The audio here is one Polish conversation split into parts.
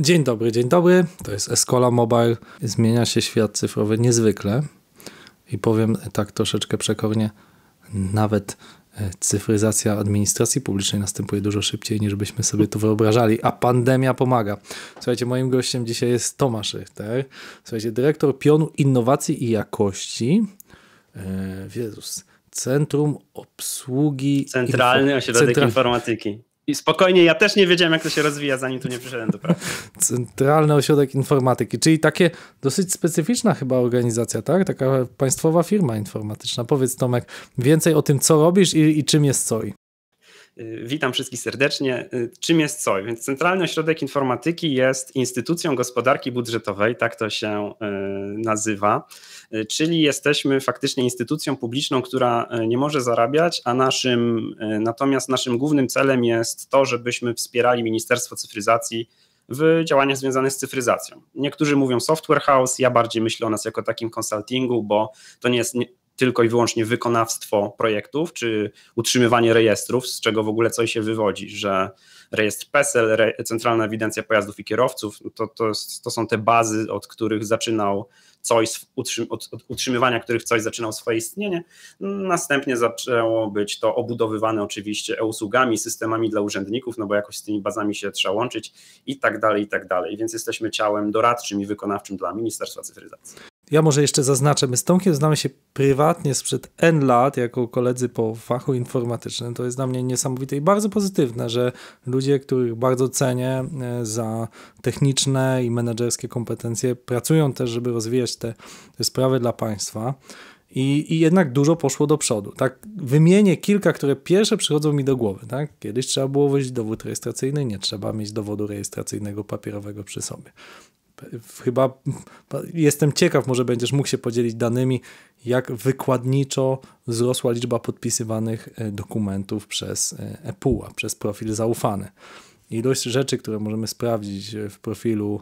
Dzień dobry, dzień dobry. To jest Escola Mobile. Zmienia się świat cyfrowy niezwykle i powiem tak troszeczkę przekornie, nawet e, cyfryzacja administracji publicznej następuje dużo szybciej niż byśmy sobie to wyobrażali, a pandemia pomaga. Słuchajcie, moim gościem dzisiaj jest Tomasz Richter, słuchajcie, dyrektor pionu innowacji i jakości. E, Jezus, Centrum Obsługi... Centralny Info... Ośrodek Central... Informatyki. I spokojnie, ja też nie wiedziałem, jak to się rozwija, zanim tu nie przyszedłem do pracy. Centralny Ośrodek Informatyki, czyli takie dosyć specyficzna chyba organizacja, tak? Taka państwowa firma informatyczna. Powiedz Tomek więcej o tym, co robisz i, i czym jest COI. Y, witam wszystkich serdecznie. Y, czym jest COI? Więc Centralny Ośrodek Informatyki jest instytucją gospodarki budżetowej, tak to się y, nazywa, czyli jesteśmy faktycznie instytucją publiczną, która nie może zarabiać, a naszym natomiast naszym głównym celem jest to, żebyśmy wspierali Ministerstwo Cyfryzacji w działaniach związanych z cyfryzacją. Niektórzy mówią software house, ja bardziej myślę o nas jako takim konsultingu, bo to nie jest tylko i wyłącznie wykonawstwo projektów, czy utrzymywanie rejestrów, z czego w ogóle coś się wywodzi, że rejestr PESEL, Centralna Ewidencja Pojazdów i Kierowców, no to, to, to są te bazy, od których zaczynał coś, od, od utrzymywania których coś zaczynał swoje istnienie. Następnie zaczęło być to obudowywane oczywiście e-usługami, systemami dla urzędników, no bo jakoś z tymi bazami się trzeba łączyć i tak dalej, i tak dalej. Więc jesteśmy ciałem doradczym i wykonawczym dla Ministerstwa Cyfryzacji. Ja może jeszcze zaznaczę, my z Tomkiem znamy się prywatnie sprzed N lat jako koledzy po fachu informatycznym. To jest dla mnie niesamowite i bardzo pozytywne, że ludzie, których bardzo cenię e, za techniczne i menedżerskie kompetencje, pracują też, żeby rozwijać te, te sprawy dla państwa. I, I, jednak dużo poszło do przodu. Tak wymienię kilka, które pierwsze przychodzą mi do głowy. Tak? Kiedyś trzeba było wejść dowód rejestracyjny, nie trzeba mieć dowodu rejestracyjnego papierowego przy sobie chyba jestem ciekaw, może będziesz mógł się podzielić danymi, jak wykładniczo wzrosła liczba podpisywanych e, dokumentów przez EPUA, e przez profil zaufany. Ilość rzeczy, które możemy sprawdzić e, w profilu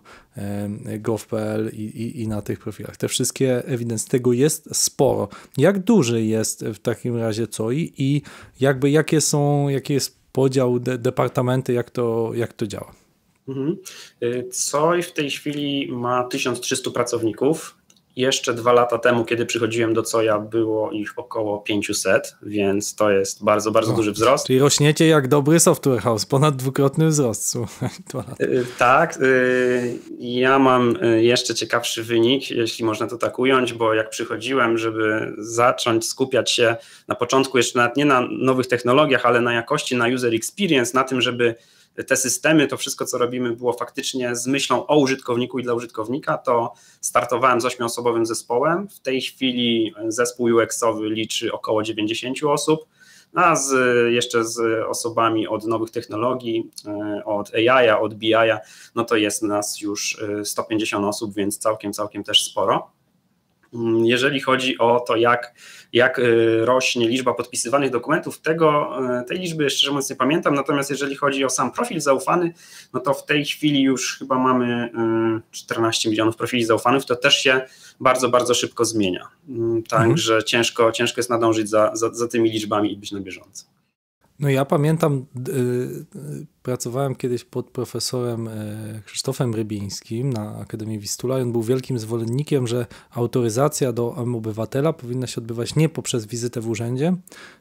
gov.pl i, i, i na tych profilach. Te wszystkie ewidencje, tego jest sporo. Jak duży jest w takim razie COI i jakby jakie są, jaki jest podział, de, departamenty, jak to, jak to działa? Mhm. Y, COI w tej chwili ma 1300 pracowników. Jeszcze dwa lata temu, kiedy przychodziłem do Coja, było ich około 500, więc to jest bardzo, bardzo duży wzrost. Czyli rośniecie jak dobry software house, ponad dwukrotny wzrost. Słuchaj, y, tak, y, ja mam jeszcze ciekawszy wynik, jeśli można to tak ująć, bo jak przychodziłem, żeby zacząć skupiać się na początku jeszcze nie na nowych technologiach, ale na jakości, na user experience, na tym, żeby te systemy, to wszystko, co robimy, było faktycznie z myślą o użytkowniku i dla użytkownika, to startowałem z ośmiosobowym zespołem. W tej chwili zespół UX-owy liczy około 90 osób, no a z, jeszcze z osobami od nowych technologii, e, od AI, od BI, no to jest nas już 150 e, osób, więc całkiem, całkiem też sporo. Mm, jeżeli chodzi o to, jak, jak y, rośnie liczba podpisywanych dokumentów, tego, y, tej liczby szczerze mówiąc nie pamiętam, natomiast jeżeli chodzi o sam profil zaufany, no to w tej chwili już chyba mamy 14 y, milionów profili zaufanych, to też się bardzo, bardzo szybko zmienia. Mm, także mhm. ciężko, ciężko jest nadążyć za, za, za tymi liczbami i być na bieżąco. No ja pamiętam, y, y, pracowałem kiedyś pod profesorem y, Krzysztofem Rybińskim na Akademii Wistula i on był wielkim zwolennikiem, że autoryzacja do obywatela powinna się odbywać nie poprzez wizytę w urzędzie,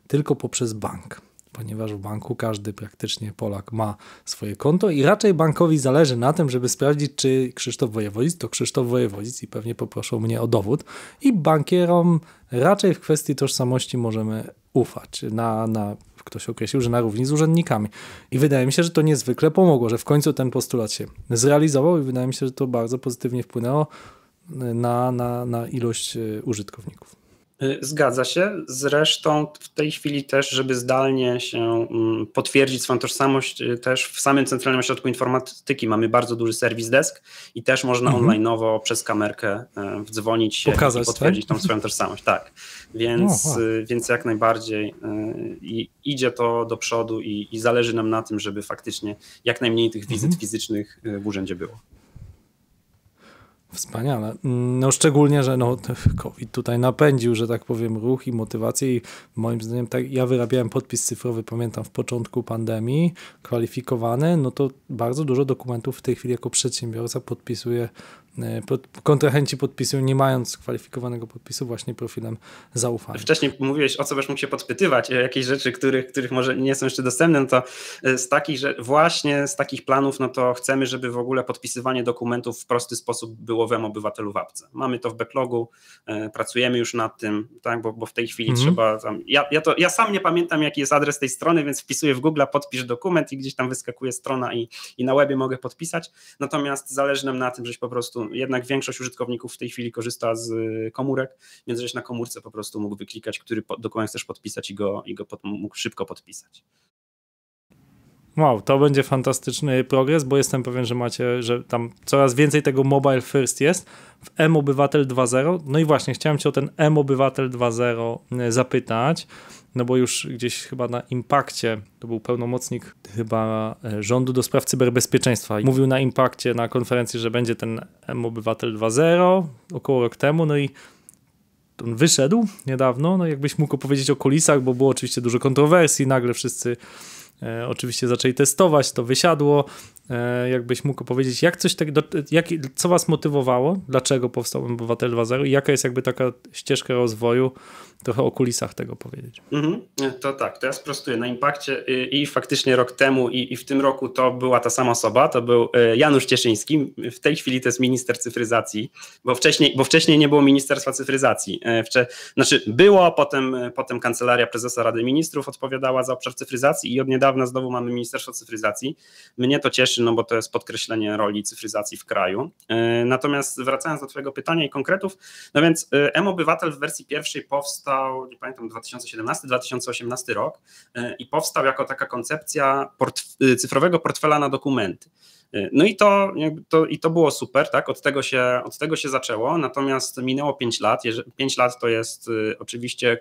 tylko poprzez bank. Ponieważ w banku każdy praktycznie Polak ma swoje konto i raczej bankowi zależy na tym, żeby sprawdzić, czy Krzysztof Wojewodzic to Krzysztof Wojewodzic i pewnie poproszą mnie o dowód. I bankierom raczej w kwestii tożsamości możemy ufać na, na ktoś określił, że na równi z urzędnikami. I wydaje mi się, że to niezwykle pomogło, że w końcu ten postulat się zrealizował i wydaje mi się, że to bardzo pozytywnie wpłynęło e, na, na, na ilość e, użytkowników. Y, zgadza się. Zresztą w tej chwili też, żeby zdalnie się mm, potwierdzić swoją tożsamość, y, też w samym Centralnym Ośrodku Informatyki mamy bardzo duży serwis desk i też można mhm. online'owo przez kamerkę y, wdzwonić się Pokazać, i tak? potwierdzić tak? tą swoją tożsamość. Tak, więc, więc jak najbardziej i idzie to do przodu i, i, zależy nam na tym, żeby faktycznie jak najmniej tych wizyt mhm. fizycznych w urzędzie było. Wspaniale. No szczególnie, że no, COVID tutaj napędził, że tak powiem, ruch i motywację i moim zdaniem tak, ja wyrabiałem podpis cyfrowy, pamiętam, w początku pandemii, kwalifikowany, no to bardzo dużo dokumentów w tej chwili jako przedsiębiorca podpisuję E, pod, kontrahenci podpisują, nie mając kwalifikowanego podpisu, właśnie profilem zaufania. Wcześniej mówiłeś, o co będziesz mógł się podpytywać, e, jakieś rzeczy, których, których może nie są jeszcze dostępne, no to e, z takich, że właśnie z takich planów, no to chcemy, żeby w ogóle podpisywanie dokumentów w prosty sposób było wem obywatelu w apce. Mamy to w backlogu, pracujemy już nad tym, tak, bo, bo w tej chwili mhm. trzeba tam, ja, ja, to, ja sam nie pamiętam, jaki jest adres tej strony, więc wpisuję w Google, podpisz dokument i gdzieś tam wyskakuje strona i, i na webie mogę podpisać, natomiast zależy nam na tym, żeś po prostu jednak większość użytkowników w tej chwili korzysta z y, komórek, więc żeś na komórce po prostu mógł wyklikać, który dokument chcesz podpisać i go, i go pod, mógł szybko podpisać. Wow, to będzie fantastyczny progres, bo jestem pewien, że macie, że tam coraz więcej tego mobile first jest w M Obywatel 2.0. No i właśnie, chciałem cię o ten M Obywatel 2.0 y, zapytać no bo już gdzieś chyba na impakcie, to był pełnomocnik chyba e, rządu do spraw cyberbezpieczeństwa, mówił na impakcie na konferencji, że będzie ten M-Obywatel 2.0 około rok temu, no i on wyszedł niedawno, no jakbyś mógł opowiedzieć o kulisach, bo było oczywiście dużo kontrowersji, nagle wszyscy e, oczywiście zaczęli testować, to wysiadło. E, jakbyś mógł powiedzieć, jak coś tak, do, jak, co was motywowało, dlaczego powstał Obywatel 2.0 i jaka jest jakby taka ścieżka rozwoju trochę o kulisach tego powiedzieć. Mhm, to tak, to ja sprostuję. Na impakcie y, i, faktycznie rok temu i, i, w tym roku to była ta sama osoba, to był y, Janusz Cieszyński, w tej chwili to jest minister cyfryzacji, bo wcześniej, bo wcześniej nie było Ministerstwa Cyfryzacji. Y, wcze, znaczy było, potem, potem Kancelaria Prezesa Rady Ministrów odpowiadała za obszar cyfryzacji i od niedawna znowu mamy Ministerstwo Cyfryzacji. Mnie to cieszy, no bo to jest podkreślenie roli cyfryzacji w kraju. Natomiast wracając do twojego pytania i konkretów, no więc M-Obywatel w wersji pierwszej powstał powstał, nie pamiętam, 2017-2018 rok e, i powstał jako taka koncepcja portf e, cyfrowego portfela na dokumenty. Y, no i to, to, i to było super, tak? Od tego, się, od tego się zaczęło, natomiast minęło 5 lat. 5 lat to jest y, oczywiście y,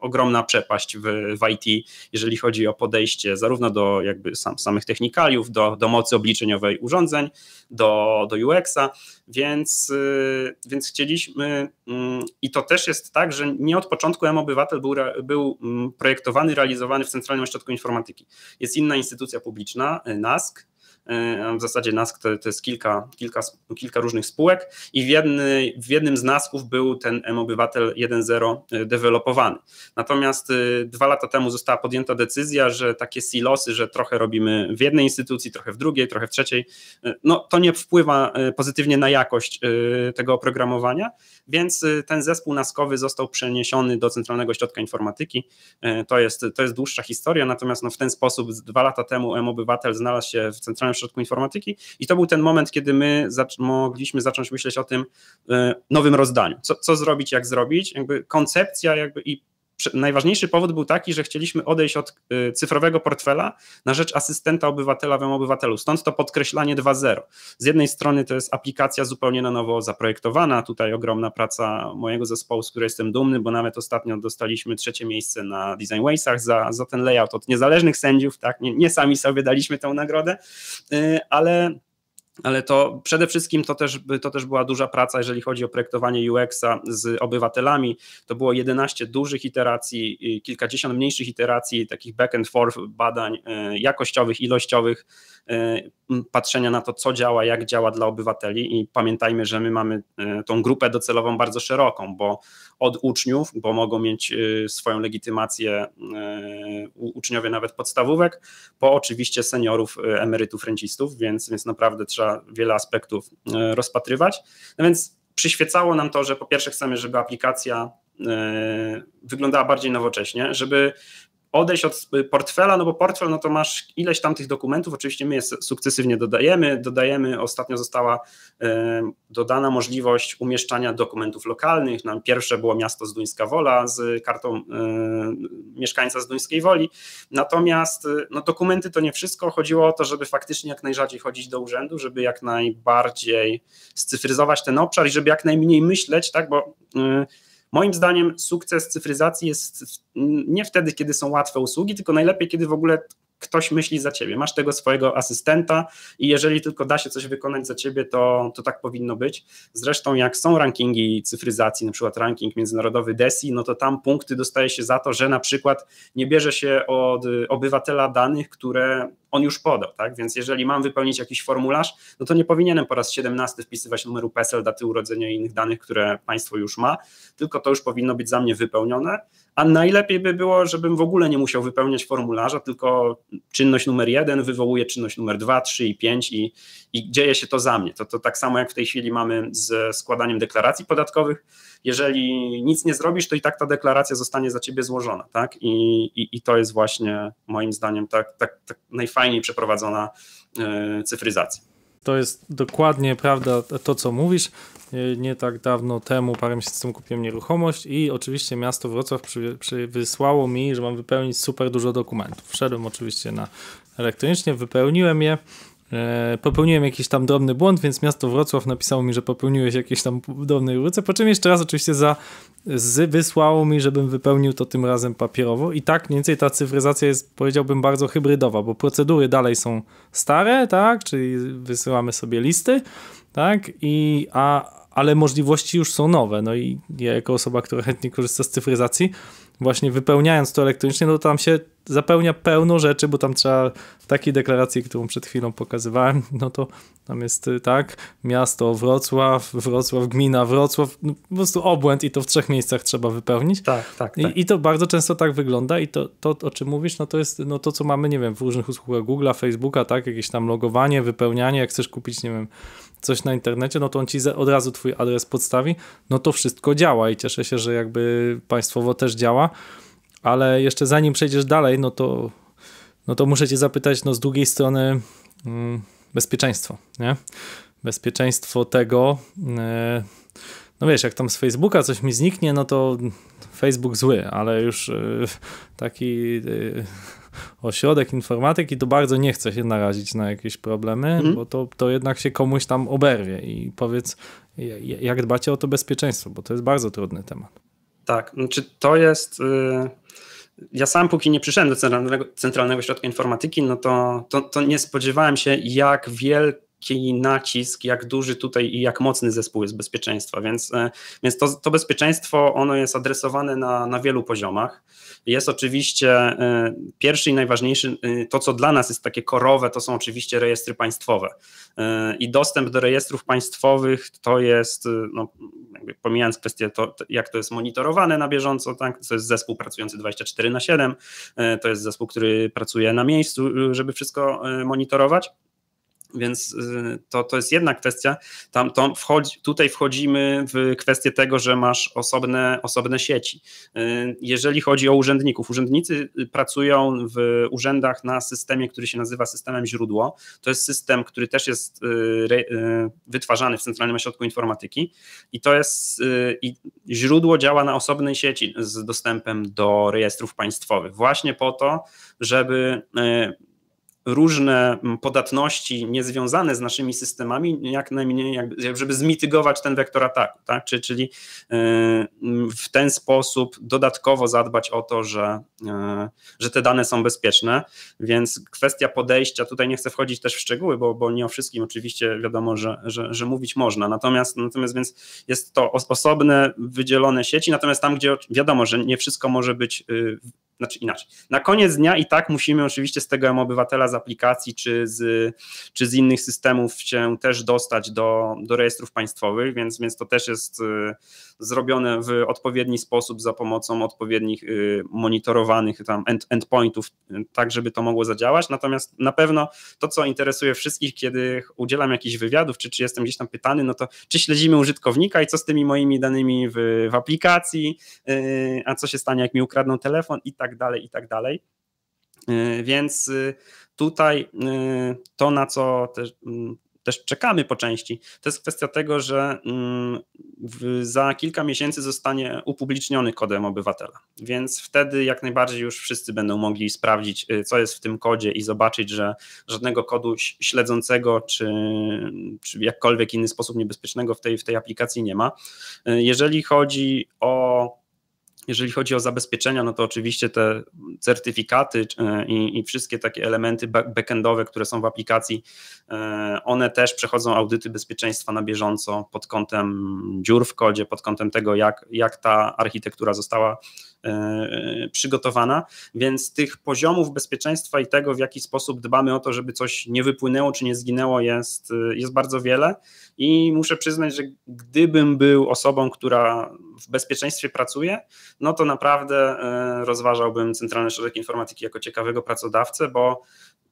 ogromna przepaść w, w IT, jeżeli chodzi o podejście zarówno do jakby sam, samych technikaliów, do, do mocy obliczeniowej urządzeń, do, do UX-a, więc, więc chcieliśmy mm, i to też jest tak, że nie od początku M-Obywatel był, był mm, projektowany, realizowany w Centralnym Ośrodku Informatyki. Jest inna instytucja publiczna, NASK, E, w zasadzie NASK to, to jest kilka, kilka, kilka różnych spółek i w, jedny, w jednym z NASKów był ten mObywatel 1.0 e, dewelopowany. Natomiast e, dwa lata temu została podjęta decyzja, że takie silosy, że trochę robimy w jednej instytucji, trochę w drugiej, trochę w trzeciej, no to nie wpływa pozytywnie na jakość tego oprogramowania, więc ten zespół NASKowy został przeniesiony do Centralnego Ośrodka Informatyki. To jest, to jest dłuższa historia, natomiast no, w ten sposób dwa lata temu mObywatel znalazł się w Centralnym w środku informatyki i to był ten moment, kiedy my zac mogliśmy zacząć myśleć o tym e, nowym rozdaniu. Co, co zrobić, jak zrobić, jakby koncepcja jakby i najważniejszy powód był taki, że chcieliśmy odejść od y, cyfrowego portfela na rzecz asystenta obywatela w obywatelu. Stąd to podkreślanie 2.0. Z jednej strony to jest aplikacja zupełnie na nowo zaprojektowana, tutaj ogromna praca mojego zespołu, z której jestem dumny, bo nawet ostatnio dostaliśmy trzecie miejsce na Design Waysach za, za ten layout od niezależnych sędziów, tak? Nie, nie sami sobie daliśmy tę nagrodę, y, ale ale to przede wszystkim to też, to też była duża praca, jeżeli chodzi o projektowanie UX-a z obywatelami. To było 11 dużych iteracji, kilkadziesiąt mniejszych iteracji, takich back and forth badań e, jakościowych, ilościowych, e, patrzenia na to, co działa, jak działa dla obywateli. I pamiętajmy, że my mamy e, tą grupę docelową bardzo szeroką, bo od uczniów, bo mogą mieć swoją legitymację uczniowie nawet podstawówek, po oczywiście seniorów, emerytów, rencistów, więc, więc naprawdę trzeba trzeba wiele aspektów e, rozpatrywać. No więc przyświecało nam to, że po pierwsze chcemy, żeby aplikacja e, wyglądała bardziej nowocześnie, żeby odejść od portfela, no bo portfel, no to masz ileś tam tych dokumentów, oczywiście my je sukcesywnie dodajemy, dodajemy, ostatnio została dodana możliwość umieszczania dokumentów lokalnych, nam pierwsze było miasto Zduńska Wola z kartą mieszkańca Zduńskiej Woli, natomiast y, no dokumenty to nie wszystko, chodziło o to, żeby faktycznie jak najrzadziej chodzić do urzędu, żeby jak najbardziej scyfryzować ten obszar i żeby jak najmniej myśleć, tak, bo y, Moim zdaniem sukces cyfryzacji jest nie wtedy, kiedy są łatwe usługi, tylko najlepiej, kiedy w ogóle ktoś myśli za ciebie. Masz tego swojego asystenta i jeżeli tylko da się coś wykonać za ciebie, to, to tak powinno być. Zresztą jak są rankingi cyfryzacji, na przykład ranking międzynarodowy DESI, no to tam punkty dostaje się za to, że na przykład nie bierze się od obywatela danych, które on już podał, tak? Więc jeżeli mam wypełnić jakiś formularz, no to nie powinienem po raz 17 wpisywać numeru PESEL, daty urodzenia i innych danych, które państwo już ma, tylko to już powinno być za mnie wypełnione. A najlepiej by było, żebym w ogóle nie musiał wypełniać formularza, tylko czynność numer jeden wywołuje czynność numer dwa, trzy i pięć i, i dzieje się to za mnie. To, to tak samo jak w tej chwili mamy z składaniem deklaracji podatkowych. Jeżeli nic nie zrobisz, to i tak ta deklaracja zostanie za ciebie złożona. Tak? I, i, i to jest właśnie moim zdaniem tak, tak, tak najfajniej przeprowadzona yy, cyfryzacja to jest dokładnie prawda to, co mówisz. Nie tak dawno temu, parę miesięcy temu kupiłem nieruchomość i oczywiście miasto Wrocław przy, przy wysłało mi, że mam wypełnić super dużo dokumentów. Wszedłem oczywiście na elektronicznie, wypełniłem je E, popełniłem jakiś tam drobny błąd, więc miasto Wrocław napisało mi, że popełniłeś jakieś tam drobne różnice, po czym jeszcze raz oczywiście za z wysłało mi, żebym wypełnił to tym razem papierowo i tak mniej więcej ta cyfryzacja jest powiedziałbym bardzo hybrydowa, bo procedury dalej są stare, tak, czyli wysyłamy sobie listy, tak, i a ale możliwości już są nowe, no i ja jako osoba, która chętnie korzysta z cyfryzacji, właśnie wypełniając to elektronicznie, no to tam się zapełnia pełno rzeczy, bo tam trzeba takiej deklaracji, którą przed chwilą pokazywałem, no to tam jest y, tak, miasto Wrocław, Wrocław, gmina Wrocław, no po prostu obłęd i to w trzech miejscach trzeba wypełnić. Tak, tak. I, tak. i to bardzo często tak wygląda i to, to, o czym mówisz, no to jest no to, co mamy, nie wiem, w różnych usługach Google'a, Facebooka, tak, jakieś tam logowanie, wypełnianie, jak chcesz kupić, nie wiem, coś na internecie, no to on ci od razu twój adres podstawi, no to wszystko działa i cieszę się, że jakby państwowo też działa, ale jeszcze zanim przejdziesz dalej, no to, no to muszę cię zapytać, no z drugiej strony mm, bezpieczeństwo, nie? Bezpieczeństwo tego... Yy, no wiesz, jak tam z Facebooka coś mi zniknie, no to Facebook zły, ale już e, taki e, ośrodek informatyki, to bardzo nie chcę się narazić na jakieś problemy, mm. bo to, to jednak się komuś tam oberwie i powiedz, jak dbacie o to bezpieczeństwo, bo to jest bardzo trudny temat. Tak, znaczy to jest... Yy ja sam póki nie przyszedłem do Centralnego, Centralnego Środka Informatyki, no to, to, to, nie spodziewałem się, jak wielki jaki nacisk, jak duży tutaj i jak mocny zespół jest bezpieczeństwa, więc, e, więc to, to bezpieczeństwo, ono jest adresowane na, na wielu poziomach. Jest oczywiście e, pierwszy i najważniejszy, e, to co dla nas jest takie korowe, to są oczywiście rejestry państwowe i dostęp do rejestrów państwowych to jest, no, pomijając kwestię to, jak to jest monitorowane na bieżąco, tak, to jest zespół pracujący 24 na 7, to jest zespół, który pracuje na miejscu, żeby wszystko monitorować, więc y, to, to jest jedna kwestia. Tam, wchodzi, tutaj wchodzimy w kwestię tego, że masz osobne, osobne sieci. Y, jeżeli chodzi o urzędników, urzędnicy pracują w urzędach na systemie, który się nazywa systemem źródło. To jest system, który też jest y, wytwarzany w Centralnym Ośrodku Informatyki i to jest i źródło działa na osobnej sieci z dostępem do rejestrów państwowych, właśnie po to, żeby różne mm, podatności niezwiązane z naszymi systemami, jak najmniej, jakby, żeby zmitygować ten wektor ataku, tak? czyli y, w ten sposób dodatkowo zadbać o to, że, y, że te dane są bezpieczne, więc kwestia podejścia, tutaj nie chcę wchodzić też w szczegóły, bo, bo nie o wszystkim oczywiście wiadomo, że, że, że mówić można, natomiast, natomiast więc jest to osobne, wydzielone sieci, natomiast tam, gdzie wiadomo, że nie wszystko może być y, znaczy inaczej. Na koniec dnia i tak musimy oczywiście z tego obywatela z aplikacji czy z, czy z innych systemów się też dostać do, do rejestrów państwowych, więc, więc to też jest y, zrobione w odpowiedni sposób za pomocą odpowiednich y, monitorowanych tam end, endpointów, tak żeby to mogło zadziałać. Natomiast na pewno to, co interesuje wszystkich, kiedy udzielam jakichś wywiadów, czy, czy jestem gdzieś tam pytany, no to czy śledzimy użytkownika i co z tymi moimi danymi w, w aplikacji, y, a co się stanie, jak mi ukradną telefon i tak tak dalej, i tak dalej. Y, więc y, tutaj y, to, na co też, też czekamy po części, to jest kwestia tego, że w, za kilka miesięcy zostanie upubliczniony kodem obywatela. Więc wtedy jak najbardziej już wszyscy będą mogli sprawdzić, co jest w tym kodzie i zobaczyć, że żadnego kodu śledzącego czy, czy jakkolwiek inny sposób niebezpiecznego w tej, w tej aplikacji nie ma. Jeżeli chodzi o jeżeli chodzi o zabezpieczenia, no to oczywiście te certyfikaty e, i, i wszystkie takie elementy backendowe, które są w aplikacji, e, one też przechodzą audyty bezpieczeństwa na bieżąco pod kątem dziur w kodzie, pod kątem tego, jak, jak ta architektura została E, przygotowana, więc tych poziomów bezpieczeństwa i tego, w jaki sposób dbamy o to, żeby coś nie wypłynęło czy nie zginęło, jest, e, jest bardzo wiele. I muszę przyznać, że gdybym był osobą, która w bezpieczeństwie pracuje, no to naprawdę e, rozważałbym Centralny Środek Informatyki jako ciekawego pracodawcę, bo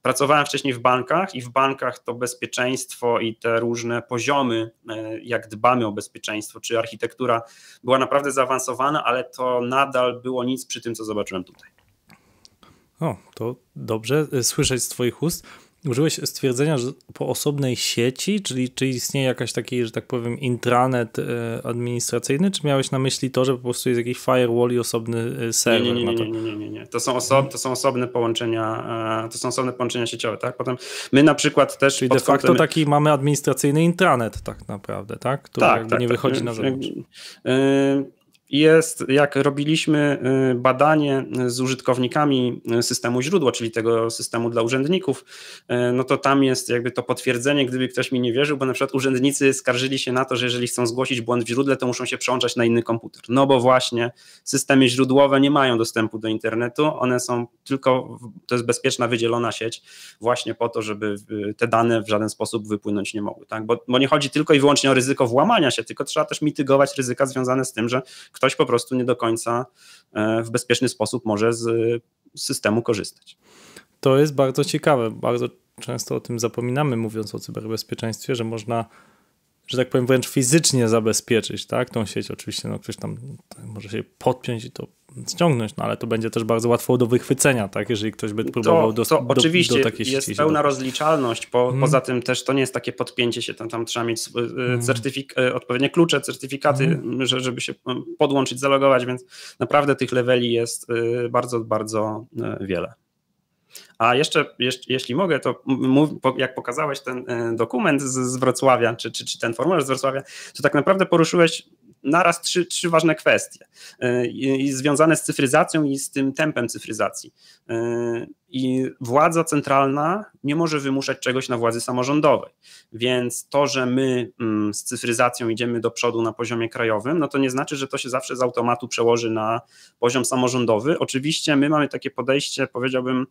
Pracowałem wcześniej w bankach i w bankach to bezpieczeństwo i te różne poziomy, e, jak dbamy o bezpieczeństwo, czy architektura była naprawdę zaawansowana, ale to nadal było nic przy tym, co zobaczyłem tutaj. O, to dobrze e, słyszeć z Twoich ust. Użyłeś stwierdzenia, że po osobnej sieci, czyli czy istnieje jakaś taki, że tak powiem, intranet e, administracyjny, czy miałeś na myśli to, że po prostu jest jakiś firewall i osobny e, serwer? Nie, nie, nie, nie, nie, nie, nie. To, są osob, to są osobne połączenia, e, to są osobne połączenia sieciowe, tak? Potem my na przykład też... Czyli de facto taki mamy administracyjny intranet tak naprawdę, tak? Który tak, tak, nie tak, wychodzi tak. na zewnątrz jest, jak robiliśmy y, badanie z użytkownikami y, systemu źródło, czyli tego systemu dla urzędników, y, no to tam jest jakby to potwierdzenie, gdyby ktoś mi nie wierzył, bo na przykład urzędnicy skarżyli się na to, że jeżeli chcą zgłosić błąd w źródle, to muszą się przełączać na inny komputer. No bo właśnie systemy źródłowe nie mają dostępu do internetu, one są tylko, to jest bezpieczna, wydzielona sieć, właśnie po to, żeby te dane w żaden sposób wypłynąć nie mogły. Tak? Bo, bo nie chodzi tylko i wyłącznie o ryzyko włamania się, tylko trzeba też mitygować ryzyka związane z tym, że ktoś po prostu nie do końca e, w bezpieczny sposób może z systemu korzystać. To jest bardzo ciekawe. Bardzo często o tym zapominamy, mówiąc o cyberbezpieczeństwie, że można że tak powiem, wręcz fizycznie zabezpieczyć tak, tą sieć. Oczywiście no, ktoś tam, tam może się podpiąć i to ściągnąć, no ale to będzie też bardzo łatwo do wychwycenia, tak, jeżeli ktoś by próbował to, do, to do, oczywiście do takiej jest pełna do... rozliczalność, po, hmm. poza tym też to nie jest takie podpięcie się, tam, tam trzeba mieć e, e, mhm. certyfik- e, odpowiednie klucze, certyfikaty, hmm. żeby się podłączyć, zalogować, więc naprawdę tych leveli jest bardzo, bardzo wiele. A jeszcze, jeśli mogę, to jak pokazałeś ten dokument z, z Wrocławia, czy, czy, czy, ten formularz z Wrocławia, to tak naprawdę poruszyłeś naraz trzy, trzy ważne kwestie y, i związane z cyfryzacją i z tym tempem cyfryzacji. Y, I władza centralna nie może wymuszać czegoś na władzy samorządowej. Więc to, że my mm, z cyfryzacją idziemy do przodu na poziomie krajowym, no to nie znaczy, że to się zawsze z automatu przełoży na poziom samorządowy. Oczywiście my mamy takie podejście, powiedziałbym,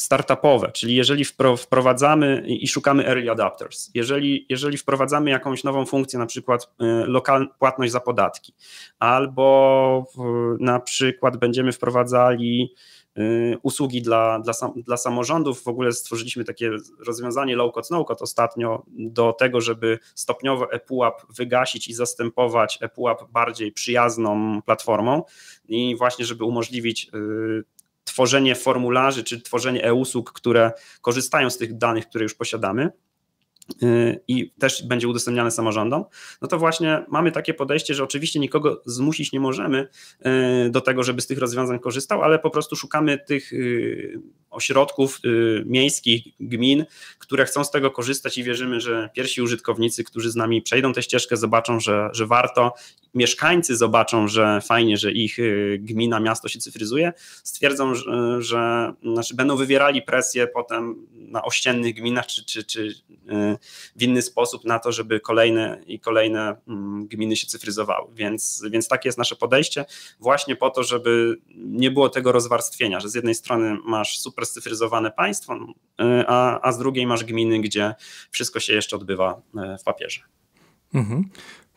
startupowe, czyli jeżeli wprowadzamy i szukamy early adapters, jeżeli, jeżeli wprowadzamy jakąś nową funkcję, na przykład y, lokal, płatność za podatki, albo na przykład będziemy wprowadzali y, usługi dla, dla, dla samorządów. W ogóle stworzyliśmy takie rozwiązanie low-code, no-code ostatnio do tego, żeby stopniowo ePUAP wygasić i zastępować ePUAP bardziej przyjazną platformą i właśnie, żeby umożliwić y, tworzenie formularzy czy tworzenie e-usług, które korzystają z tych danych, które już posiadamy. Y, i też będzie udostępniane samorządom, no to właśnie mamy takie podejście, że oczywiście nikogo zmusić nie możemy y, do tego, żeby z tych rozwiązań korzystał, ale po prostu szukamy tych y, ośrodków miejskich, gmin, które chcą z tego korzystać i wierzymy, że pierwsi użytkownicy, którzy z nami przejdą tę ścieżkę, zobaczą, że, że warto, mieszkańcy zobaczą, że fajnie, że ich gmina, miasto się cyfryzuje, stwierdzą, że, że znaczy będą wywierali presję potem na ościennych gminach czy, czy, czy w inny sposób na to, żeby kolejne i kolejne mm, gminy się cyfryzowały. Więc, więc takie jest nasze podejście, właśnie po to, żeby nie było tego rozwarstwienia, że z jednej strony masz super scyfryzowane państwo, y, a, a z drugiej masz gminy, gdzie wszystko się jeszcze odbywa y, w papierze. Mhm.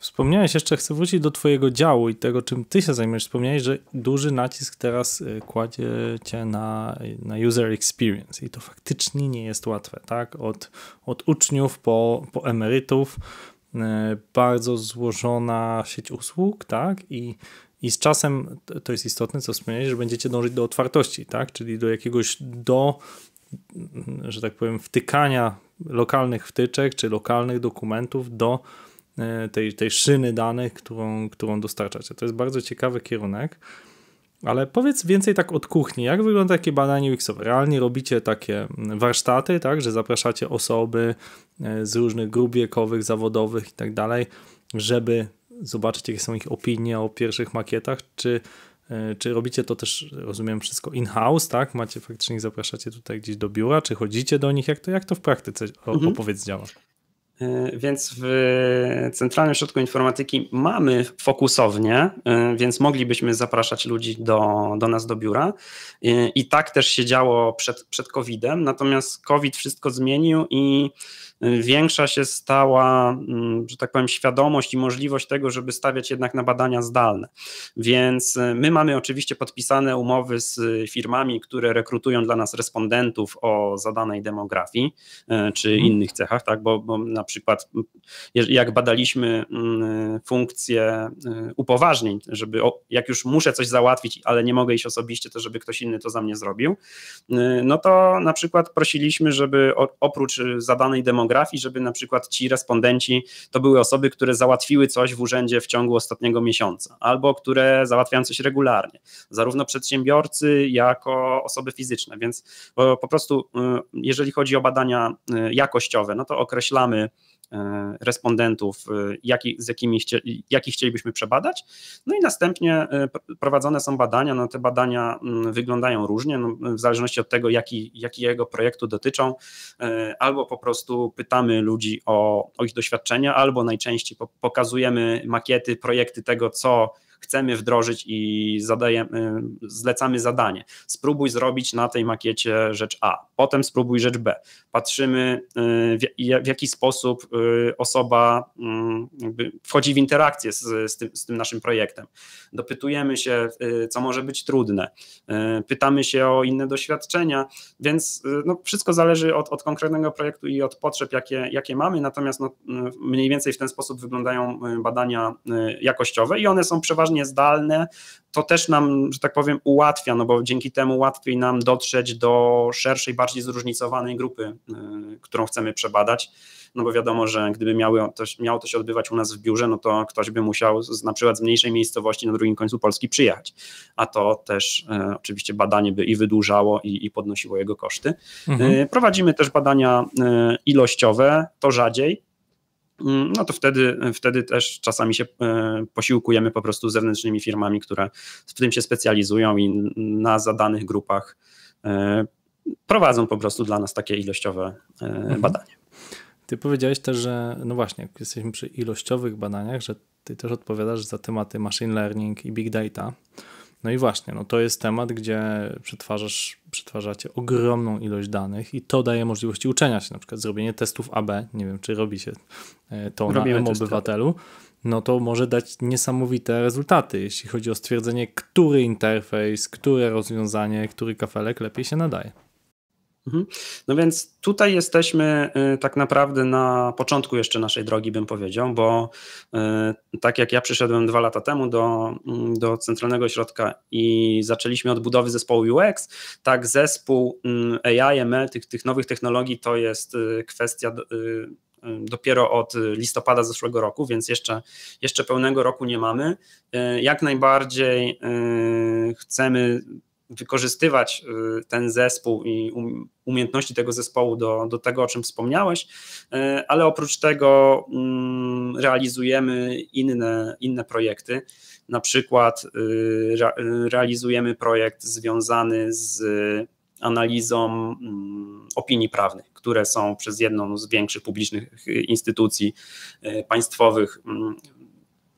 Wspomniałeś jeszcze, chcę wrócić do Twojego działu i tego, czym Ty się zajmujesz. Wspomniałeś, że duży nacisk teraz y, kładzie Cię na, na user experience i to faktycznie nie jest łatwe, tak? Od, od uczniów po, po emerytów, y, bardzo złożona sieć usług, tak? I, i z czasem to jest istotne, co wspomniałeś, że będziecie dążyć do otwartości, tak? Czyli do jakiegoś do, że tak powiem, wtykania lokalnych wtyczek czy lokalnych dokumentów do E, tej, tej szyny danych, którą, którą dostarczacie. To jest bardzo ciekawy kierunek. Ale powiedz więcej tak od kuchni. Jak wygląda takie badanie UX-owe? Realnie robicie takie mm, warsztaty, tak, że zapraszacie osoby e, z różnych grup wiekowych, zawodowych i tak dalej, żeby zobaczyć, jakie są ich opinie o pierwszych makietach, czy, e, czy robicie to też, rozumiem, wszystko in-house, tak? Macie faktycznie zapraszacie tutaj gdzieś do biura, czy chodzicie do nich? Jak to, jak to w praktyce mhm. opowiedz działa? Y, więc w Centralnym Środku Informatyki mamy fokusownie, y, więc moglibyśmy zapraszać ludzi do, do nas do biura. Y, I tak też się działo przed, przed COVID-em, natomiast COVID wszystko zmienił i większa się stała, mm, że tak powiem, świadomość i możliwość tego, żeby stawiać jednak na badania zdalne. Więc e, my mamy oczywiście podpisane umowy z e, firmami, które rekrutują dla nas respondentów o zadanej demografii e, czy mhm. innych cechach, tak? bo, bo na przykład mm, jak badaliśmy mm, funkcję upoważnień, żeby jak już muszę coś załatwić, ale nie mogę iść osobiście, to żeby ktoś inny to za mnie zrobił, no to na przykład prosiliśmy, żeby oprócz zadanej demografii demografii, żeby na przykład ci respondenci to były osoby, które załatwiły coś w urzędzie w ciągu ostatniego miesiąca, albo które załatwiają coś regularnie, zarówno przedsiębiorcy, jako osoby fizyczne. Więc po prostu, y, jeżeli chodzi o badania y, jakościowe, no to określamy, E, respondentów, e, jaki, z jakimi chcie, jakich chcielibyśmy przebadać. No i następnie e, prowadzone są badania. No te badania mm, wyglądają różnie, no w zależności od tego, jaki, jakiego projektu dotyczą. Albo po prostu pytamy ludzi o, o ich doświadczenia, albo najczęściej pokazujemy makiety, projekty tego, co chcemy wdrożyć i zadajemy, zlecamy zadanie. Spróbuj zrobić na tej makiecie rzecz A, potem spróbuj rzecz B. Patrzymy, y, w jaki sposób y, osoba y, wchodzi w interakcję z, z, tym, z tym naszym projektem. Dopytujemy się, co może być trudne, pytamy się o inne doświadczenia, więc no, wszystko zależy od, od konkretnego projektu i od potrzeb, jakie, jakie mamy, natomiast no, mniej więcej w ten sposób wyglądają badania jakościowe i one są przeważnie przeważnie zdalne, to też nam, że tak powiem, ułatwia, no bo dzięki temu łatwiej nam dotrzeć do szerszej, bardziej zróżnicowanej grupy, y, którą chcemy przebadać. No bo wiadomo, że gdyby miały to, miało to się odbywać u nas w biurze, no to ktoś by musiał z, na przykład z mniejszej miejscowości na drugim końcu Polski przyjechać. A to też e, oczywiście badanie by i wydłużało, i, i podnosiło jego koszty. Mhm. E, prowadzimy też badania e, ilościowe, to rzadziej, Mm, no to wtedy, wtedy też czasami się e, posiłkujemy po prostu zewnętrznymi firmami, które w tym się specjalizują i na zadanych grupach e, prowadzą po prostu dla nas takie ilościowe e, mhm. badania. Ty powiedziałeś też, że no właśnie, jak jesteśmy przy ilościowych badaniach, że ty też odpowiadasz za tematy machine learning i big data. No i właśnie, no to jest temat, gdzie przetwarzasz, przetwarzacie ogromną ilość danych i to daje możliwości uczenia się, na przykład zrobienie testów AB, nie wiem czy robi się e, to Robimy na obywatelu, no to może dać niesamowite rezultaty, jeśli chodzi o stwierdzenie, który interfejs, które rozwiązanie, który kafelek lepiej się nadaje. Mhm. No więc tutaj jesteśmy y, tak naprawdę na początku jeszcze naszej drogi, bym powiedział, bo y, tak jak ja przyszedłem dwa lata temu do, mm, do Centralnego Ośrodka i zaczęliśmy od budowy zespołu UX, tak zespół mm, AI, ML, tych, tych nowych technologii to jest y, kwestia dopiero od listopada zeszłego roku, więc jeszcze, jeszcze pełnego roku nie mamy. Jak najbardziej chcemy wykorzystywać y, ten zespół i um, umiejętności tego zespołu do, do tego, o czym wspomniałeś, y, ale oprócz tego mm, realizujemy inne, inne projekty. Na przykład y, realizujemy projekt związany z analizą mm, opinii prawnych, które są przez jedną z większych publicznych instytucji państwowych mm,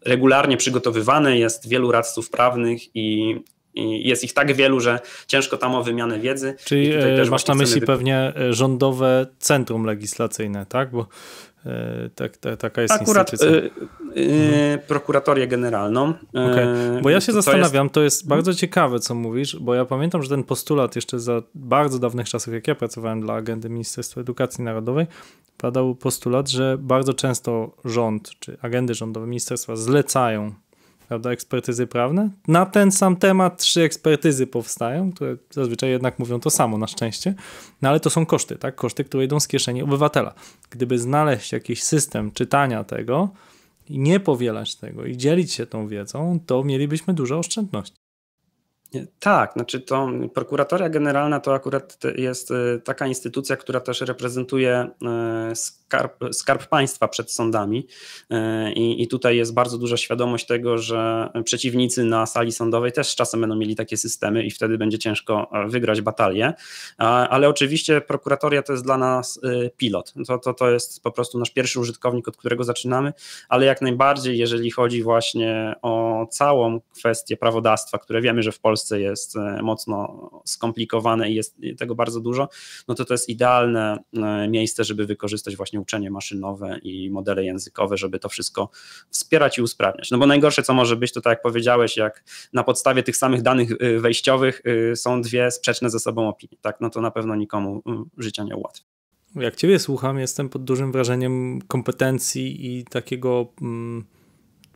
regularnie przygotowywane, jest wielu radców prawnych i i jest ich tak wielu, że ciężko tam o wymianę wiedzy. Czyli e, masz na myśli pewnie e, rządowe centrum legislacyjne, tak? Bo e, tak, tak, taka jest Akurat instytucja. Yy, yy, prokuratorię generalną. Okay. Bo ja się to zastanawiam, jest... to jest mhm. bardzo ciekawe, co mówisz, bo ja pamiętam, że ten postulat jeszcze za bardzo dawnych czasów, jak ja pracowałem dla agendy Ministerstwa Edukacji Narodowej, padał postulat, że bardzo często rząd czy agendy rządowe ministerstwa zlecają prawda, ekspertyzy prawne. Na ten sam temat trzy ekspertyzy powstają, które zazwyczaj jednak mówią to samo na szczęście, no ale to są koszty, tak? Koszty, które idą z kieszeni obywatela. Gdyby znaleźć jakiś system czytania tego i nie powielać tego i dzielić się tą wiedzą, to mielibyśmy dużo oszczędności. Tak, znaczy to prokuratoria generalna to akurat jest y, taka instytucja, która też reprezentuje y, skarb, skarb państwa przed sądami y, I, I, tutaj jest bardzo duża świadomość tego, że przeciwnicy na sali sądowej też czasem będą mieli takie systemy i wtedy będzie ciężko e, wygrać batalię, ale oczywiście prokuratoria to jest dla nas pilot, to, to, to jest po prostu nasz pierwszy użytkownik, od którego zaczynamy, ale jak najbardziej jeżeli chodzi właśnie o całą kwestię prawodawstwa, które wiemy, że w Polsce Polsce jest e, mocno skomplikowane i jest tego bardzo dużo, no to to jest idealne e, miejsce, żeby wykorzystać właśnie uczenie maszynowe i modele językowe, żeby to wszystko wspierać i usprawniać. No bo najgorsze, co może być, to tak jak powiedziałeś, jak na podstawie tych samych danych e, wejściowych są dwie sprzeczne ze sobą opinie, tak? No to na pewno nikomu życia nie ułatwi jak Ciebie słucham, jestem pod dużym wrażeniem kompetencji i takiego mm,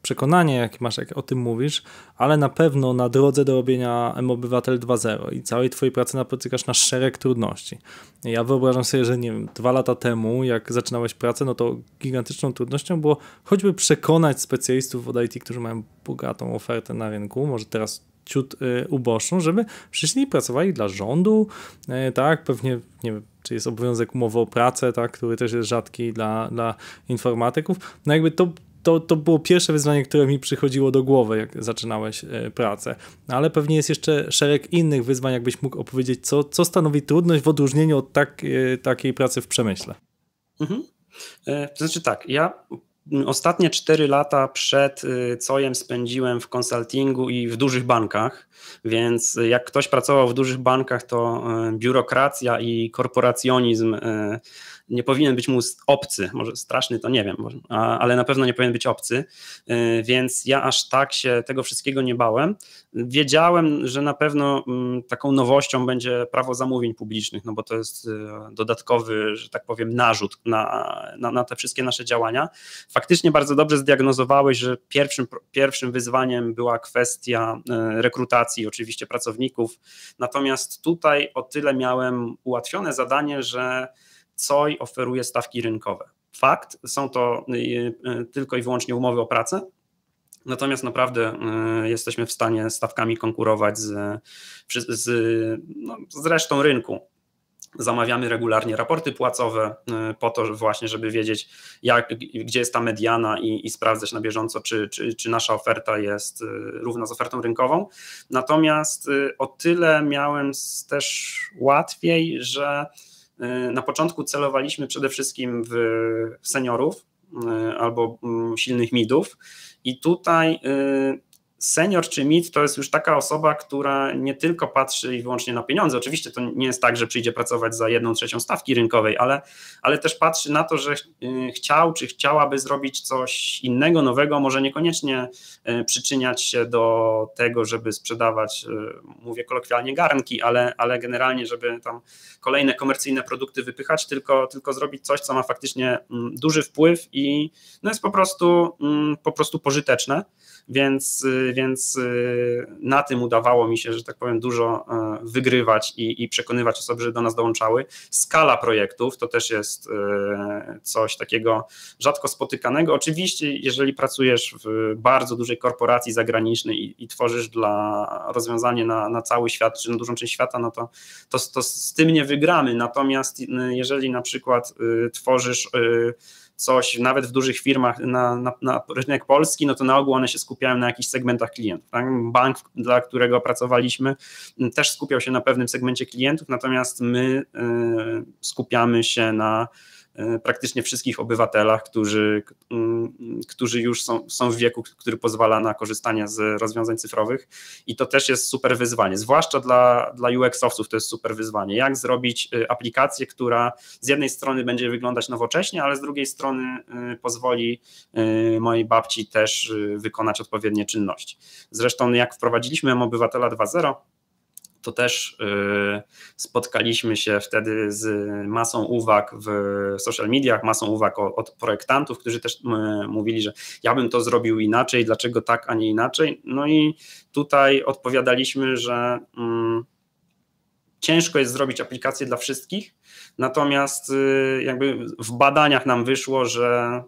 przekonanie, jak masz, jak o tym mówisz, ale na pewno na drodze do robienia M-Obywatel 2.0 i całej twojej pracy napotykasz na szereg trudności. Ja wyobrażam sobie, że nie wiem, dwa lata temu, jak zaczynałeś pracę, no to gigantyczną trudnością było choćby przekonać specjalistów od IT, którzy mają bogatą ofertę na rynku, może teraz ciut y, uboższą, żeby przyszli i pracowali dla rządu, y, tak, pewnie, nie wiem, czy jest obowiązek umowy o pracę, tak, który też jest rzadki dla, dla informatyków. No jakby to, to, to było pierwsze wyzwanie, które mi przychodziło do głowy, jak zaczynałeś e, pracę. No, ale pewnie jest jeszcze szereg innych wyzwań, jakbyś mógł opowiedzieć, co, co stanowi trudność w odróżnieniu od tak, e, takiej pracy w przemyśle. Mhm. E, to znaczy tak, ja ostatnie 4 lata przed coj spędziłem w konsultingu i w dużych bankach, więc jak ktoś pracował w dużych bankach, to biurokracja i korporacjonizm nie powinien być mu obcy, może straszny to nie wiem, ale na pewno nie powinien być obcy, y, więc ja aż tak się tego wszystkiego nie bałem. Wiedziałem, że na pewno mm, taką nowością będzie prawo zamówień publicznych, no bo to jest y, dodatkowy, że tak powiem, narzut na, na, na te wszystkie nasze działania. Faktycznie bardzo dobrze zdiagnozowałeś, że pierwszym, pierwszym wyzwaniem była kwestia y, rekrutacji oczywiście pracowników, natomiast tutaj o tyle miałem ułatwione zadanie, że COI oferuje stawki rynkowe. Fakt, są to y, y, tylko i wyłącznie umowy o pracę, Natomiast naprawdę y, jesteśmy w stanie stawkami konkurować z, z, no, z resztą rynku. Zamawiamy regularnie raporty płacowe po to właśnie, żeby wiedzieć, jak, gdzie jest ta mediana i, i sprawdzać na bieżąco, czy, czy, czy, nasza oferta jest równa z ofertą rynkową. Natomiast o tyle miałem też łatwiej, że E, na początku celowaliśmy przede wszystkim w seniorów e, albo mm, silnych midów i tutaj e, senior czy mid to jest już taka osoba, która nie tylko patrzy i wyłącznie na pieniądze. Oczywiście to nie jest tak, że przyjdzie pracować za jedną trzecią stawki rynkowej, ale, ale też patrzy na to, że y, chciał czy chciałaby zrobić coś innego, nowego, może niekoniecznie y, przyczyniać się do tego, żeby sprzedawać, y, mówię kolokwialnie, garnki, ale, ale generalnie, żeby tam kolejne komercyjne produkty wypychać, tylko, tylko zrobić coś, co ma faktycznie mm, duży wpływ i no jest po prostu, mm, po prostu pożyteczne więc, y, więc y, na tym udawało mi się, że tak powiem, dużo e, wygrywać i, i przekonywać osoby, że do nas dołączały. Skala projektów to też jest e, coś takiego rzadko spotykanego. Oczywiście, jeżeli pracujesz w bardzo dużej korporacji zagranicznej i, i tworzysz dla rozwiązanie na, na cały świat, czy na dużą część świata, no to, to, to z tym nie wygramy. Natomiast y, jeżeli na przykład tworzysz coś, nawet w dużych firmach na, na, na, rynek polski, no to na ogół one się skupiają na jakichś segmentach klientów. Tak? Bank, dla którego pracowaliśmy, mm, też skupiał się na pewnym segmencie klientów, natomiast my y, skupiamy się na E, praktycznie wszystkich obywatelach, którzy, mm, którzy już są, są w wieku, który pozwala na korzystanie z rozwiązań cyfrowych i to też jest super wyzwanie, zwłaszcza dla, dla UX-owców to jest super wyzwanie, jak zrobić e, aplikację, która z jednej strony będzie wyglądać nowocześnie, ale z drugiej strony e, pozwoli mojej babci też wykonać odpowiednie czynności. Zresztą jak wprowadziliśmy M-Obywatela 2.0, to też y, spotkaliśmy się wtedy z masą uwag w social mediach, masą uwag od projektantów, którzy też y, mówili, że ja bym to zrobił inaczej, dlaczego tak, a nie inaczej. No i tutaj odpowiadaliśmy, że mm, ciężko jest zrobić aplikację dla wszystkich, natomiast y, jakby w badaniach nam wyszło, że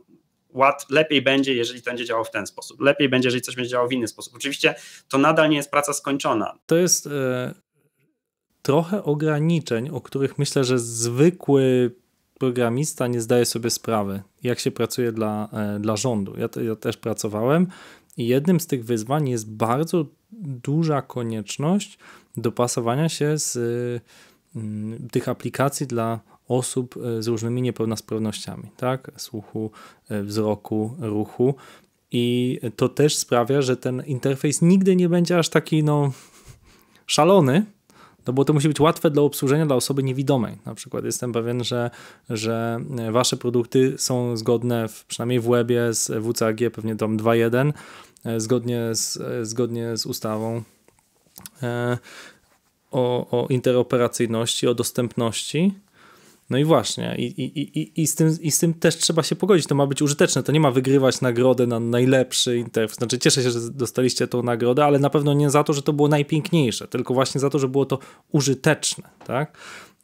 ład lepiej będzie, jeżeli to będzie działało w ten sposób. Lepiej będzie, jeżeli coś będzie działało w inny sposób. Oczywiście to nadal nie jest praca skończona. To jest e, trochę ograniczeń, o których myślę, że zwykły programista nie zdaje sobie sprawy, jak się pracuje dla, e, dla rządu. Ja, te, ja też pracowałem i jednym z tych wyzwań jest bardzo duża konieczność dopasowania się z y, y, tych aplikacji dla osób e, z różnymi niepełnosprawnościami, tak? Słuchu, e, wzroku, ruchu. I to też sprawia, że ten interfejs nigdy nie będzie aż taki no, szalony, no bo to musi być łatwe do obsłużenia dla osoby niewidomej. Na przykład jestem pewien, że, że e, wasze produkty są zgodne, w, przynajmniej w webie z WCAG, pewnie tam 2.1, zgodnie z, zgodnie z ustawą o, o interoperacyjności, o dostępności. No i właśnie, i, i, i, i, z tym, i z tym też trzeba się pogodzić. To ma być użyteczne. To nie ma wygrywać nagrody na najlepszy interfejs. Znaczy, cieszę się, że dostaliście tą nagrodę, ale na pewno nie za to, że to było najpiękniejsze, tylko właśnie za to, że było to użyteczne. Tak?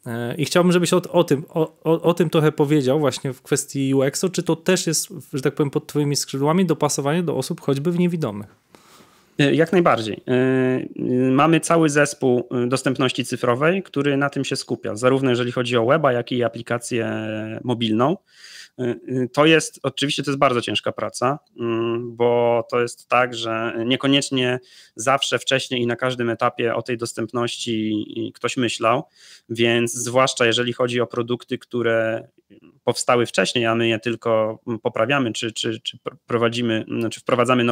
E, I chciałbym, żebyś o, o tym, o, o, o, tym trochę powiedział właśnie w kwestii UX-u. Czy to też jest, że tak powiem, pod twoimi skrzydłami dopasowanie do osób choćby w niewidomych? E, jak najbardziej. E, e, mamy cały zespół dostępności cyfrowej, który na tym się skupia, zarówno jeżeli chodzi o weba, jak i aplikację mobilną. To jest, oczywiście to jest bardzo ciężka praca, mm, bo to jest tak, że niekoniecznie zawsze wcześniej i na każdym etapie o tej dostępności ktoś myślał, więc zwłaszcza jeżeli chodzi o produkty, które powstały wcześniej, a my je tylko poprawiamy, czy, czy, czy prowadzimy, czy znaczy wprowadzamy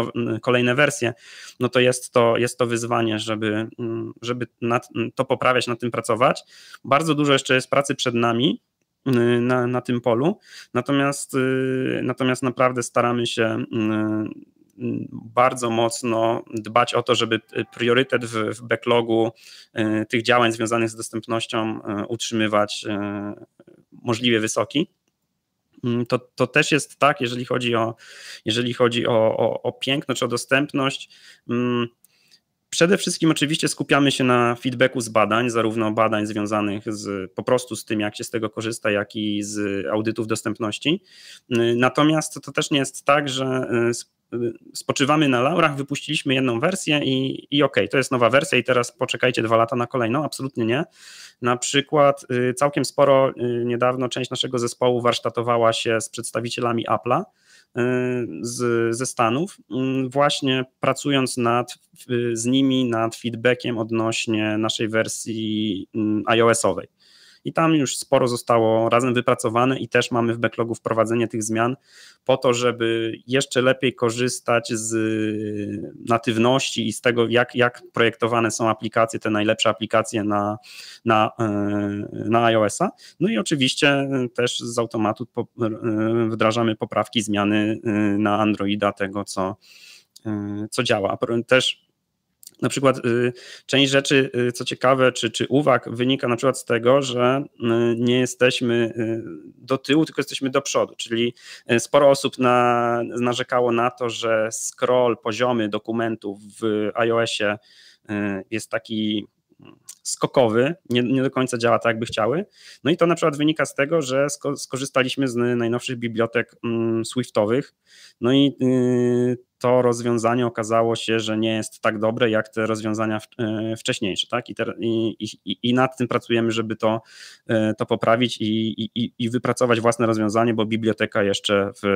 kolejne wersje, no to jest to, jest to wyzwanie, żeby, żeby nad, to poprawiać, nad tym pracować. Bardzo dużo jeszcze jest pracy przed nami, na, na tym polu. Natomiast, natomiast naprawdę staramy się bardzo mocno dbać o to, żeby priorytet w, w backlogu tych działań związanych z dostępnością utrzymywać możliwie wysoki. Mm, to, to też jest tak, jeżeli chodzi o, jeżeli chodzi o, o, o piękno czy o dostępność. Mm, przede wszystkim oczywiście skupiamy się na feedbacku z badań, zarówno badań związanych z, po prostu z tym, jak się z tego korzysta, jak i z audytów dostępności. Mm, natomiast to też nie jest tak, że y, spoczywamy na laurach, wypuściliśmy jedną wersję i, i okej, okay, to jest nowa wersja i teraz poczekajcie dwa lata na kolejną, absolutnie nie. Na przykład y, całkiem sporo y, niedawno część naszego zespołu warsztatowała się z przedstawicielami Apple'a y, z, ze Stanów, właśnie pracując nad, z nimi nad feedbackiem odnośnie naszej wersji iOS-owej. I tam już sporo zostało razem wypracowane i też mamy w backlogu wprowadzenie tych zmian po to, żeby jeszcze lepiej korzystać z y, natywności i z tego, jak, jak projektowane są aplikacje, te najlepsze aplikacje na, na, y, na iOS-a. No i oczywiście y, też z automatu wdrażamy poprawki, zmiany na Androida tego, co, co działa. Też na przykład y, część rzeczy, y, co ciekawe, czy, czy uwag wynika na przykład z tego, że y, nie jesteśmy do tyłu, tylko jesteśmy do przodu, czyli sporo osób na, narzekało na to, że scroll, poziomy dokumentów w iOSie jest taki skokowy, nie, nie, do końca działa tak, jakby chciały. No i to na przykład wynika z tego, że sko skorzystaliśmy z najnowszych bibliotek mm, Swiftowych. No i to rozwiązanie okazało się, że nie jest tak dobre jak te rozwiązania e, wcześniejsze. Tak? I, te, i, i, i nad tym pracujemy, żeby to, e, to poprawić i, wypracować własne rozwiązanie, bo biblioteka jeszcze w,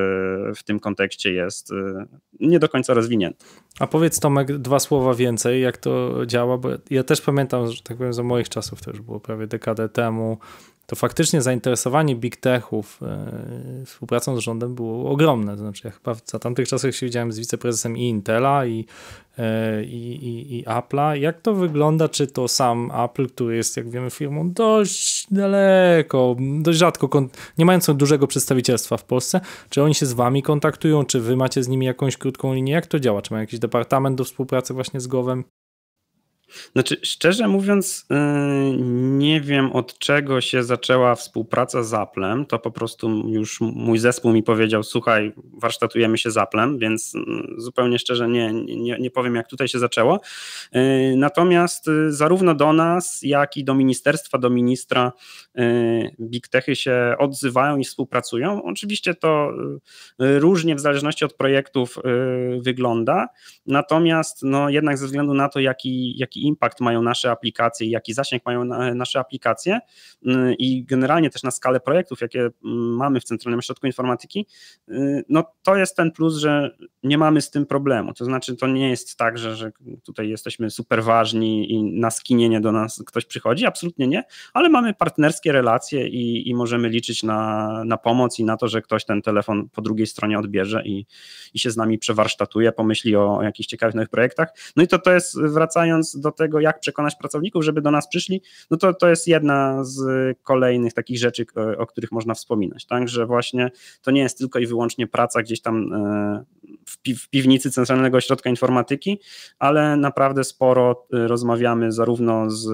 w tym kontekście jest e, nie do końca rozwinięta. A powiedz Tomek dwa słowa więcej, jak to działa, bo ja też pamiętam, że tak powiem, za moich czasów to już było prawie dekadę temu, to faktycznie zainteresowanie big techów e, współpracą z rządem było ogromne. To znaczy, ja chyba za tamtych czasach się widziałem z wiceprezesem i Intela, e, i, i, i Apple'a. Jak to wygląda? Czy to sam Apple, który jest, jak wiemy, firmą dość daleko, dość rzadko, nie mającą dużego przedstawicielstwa w Polsce, czy oni się z wami kontaktują, czy wy macie z nimi jakąś krótką linię? Jak to działa? Czy ma jakiś departament do współpracy właśnie z Gowem? Znaczy, szczerze mówiąc, y, nie wiem od czego się zaczęła współpraca z Applem. To po prostu już mój zespół mi powiedział: Słuchaj, warsztatujemy się z Applem, więc zupełnie szczerze nie, nie, nie powiem, jak tutaj się zaczęło. Y, natomiast y, zarówno do nas, jak i do ministerstwa, do ministra Big Techy się odzywają i współpracują. Oczywiście to różnie w zależności od projektów wygląda, natomiast no, jednak ze względu na to, jaki, jaki impact mają nasze aplikacje i jaki zasięg mają nasze aplikacje mm, i generalnie też na skalę projektów, jakie mm, mamy w Centralnym Ośrodku Informatyki, y, no to jest ten plus, że nie mamy z tym problemu. To znaczy, to nie jest tak, że, że tutaj jesteśmy super ważni i na skinienie do nas ktoś przychodzi, absolutnie nie, ale mamy partnerskie relacje i, i możemy liczyć na, na pomoc i na to, że ktoś ten telefon po drugiej stronie odbierze i, i się z nami przewarsztatuje, pomyśli o, o jakichś ciekawych projektach. No i to, to jest, wracając do do tego, jak przekonać pracowników, żeby do nas przyszli, no to, to jest jedna z kolejnych takich rzeczy, e, o, których można wspominać, Także właśnie to nie jest tylko i wyłącznie praca gdzieś tam e, w, pi, w piwnicy Centralnego Ośrodka Informatyki, ale naprawdę sporo e, rozmawiamy zarówno z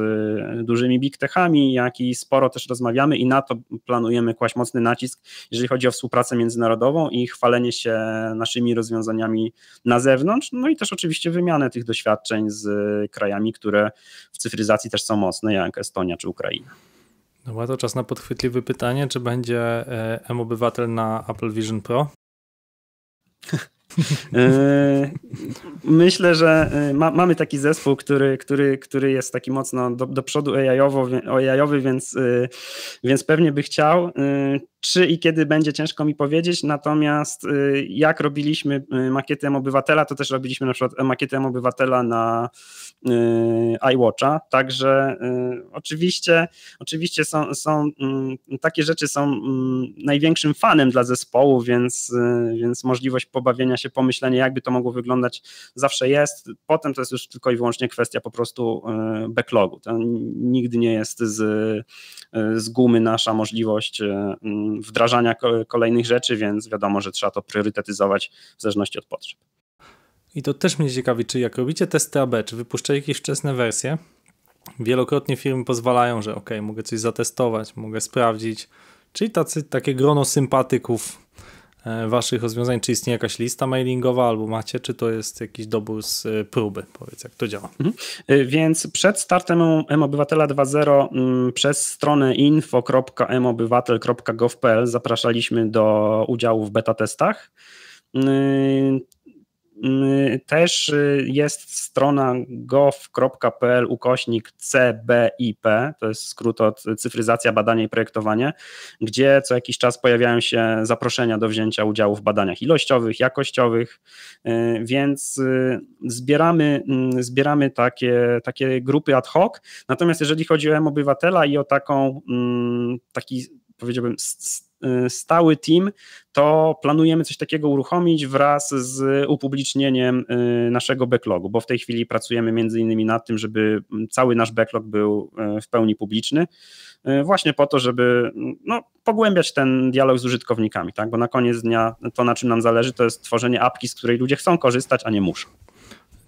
dużymi big techami, jak i sporo też rozmawiamy i na to planujemy kłaść mocny nacisk, jeżeli chodzi o współpracę międzynarodową i chwalenie się naszymi rozwiązaniami na zewnątrz, no i też oczywiście wymianę tych doświadczeń z krajami krajami, które w cyfryzacji też są mocne, jak Estonia czy Ukraina. No to czas na podchwytliwe pytanie, czy będzie e, M-Obywatel na Apple Vision Pro? E, myślę, że e, ma, mamy taki zespół, który, który, który jest taki mocno do, do przodu AI-owy, więc, więc pewnie by chciał. Czy i kiedy będzie ciężko mi powiedzieć, natomiast jak robiliśmy makietę obywatela, to też robiliśmy na przykład makietę obywatela na Y, iWatcha, także y, oczywiście, oczywiście są, są mm, takie rzeczy są mm, największym fanem dla zespołu, więc, y, więc możliwość pobawienia się, pomyślenia jakby to mogło wyglądać zawsze jest, potem to jest już tylko i wyłącznie kwestia po prostu backlogu, to nigdy nie jest z, z gumy nasza możliwość mm, wdrażania kolejnych rzeczy, więc wiadomo, że trzeba to priorytetyzować w zależności od potrzeb. I to też mnie ciekawi, czy jak robicie testy AB, czy wypuszczacie jakieś wczesne wersje, wielokrotnie firmy pozwalają, że ok, mogę coś zatestować, mogę sprawdzić, czyli tacy, takie grono sympatyków e, waszych rozwiązań, czy istnieje jakaś lista mailingowa albo macie, czy to jest jakiś dobór z e, próby, powiedz jak to działa. Mhm. E, więc przed startem mObywatela 2.0 mm, przez stronę info.mobywatel.gov.pl zapraszaliśmy do udziału w beta testach. Mm, Mm, też y, jest strona gov.pl ukośnik CBIP, to jest skrót od cyfryzacja, badania i projektowanie, gdzie co jakiś czas pojawiają się zaproszenia do wzięcia udziału w badaniach ilościowych, jakościowych, y, więc y, zbieramy, mm, zbieramy takie, takie grupy ad hoc. Natomiast jeżeli chodzi o M obywatela i o taką mm, taki powiedziałbym, e, stały team, to planujemy coś takiego uruchomić wraz z upublicznieniem e, naszego backlogu, bo w tej chwili pracujemy między innymi nad tym, żeby cały nasz backlog był e, w pełni publiczny, właśnie po to, żeby no, pogłębiać ten dialog z użytkownikami, tak? bo na koniec dnia to, na czym nam zależy, to jest tworzenie apki, z której ludzie chcą korzystać, a nie muszą.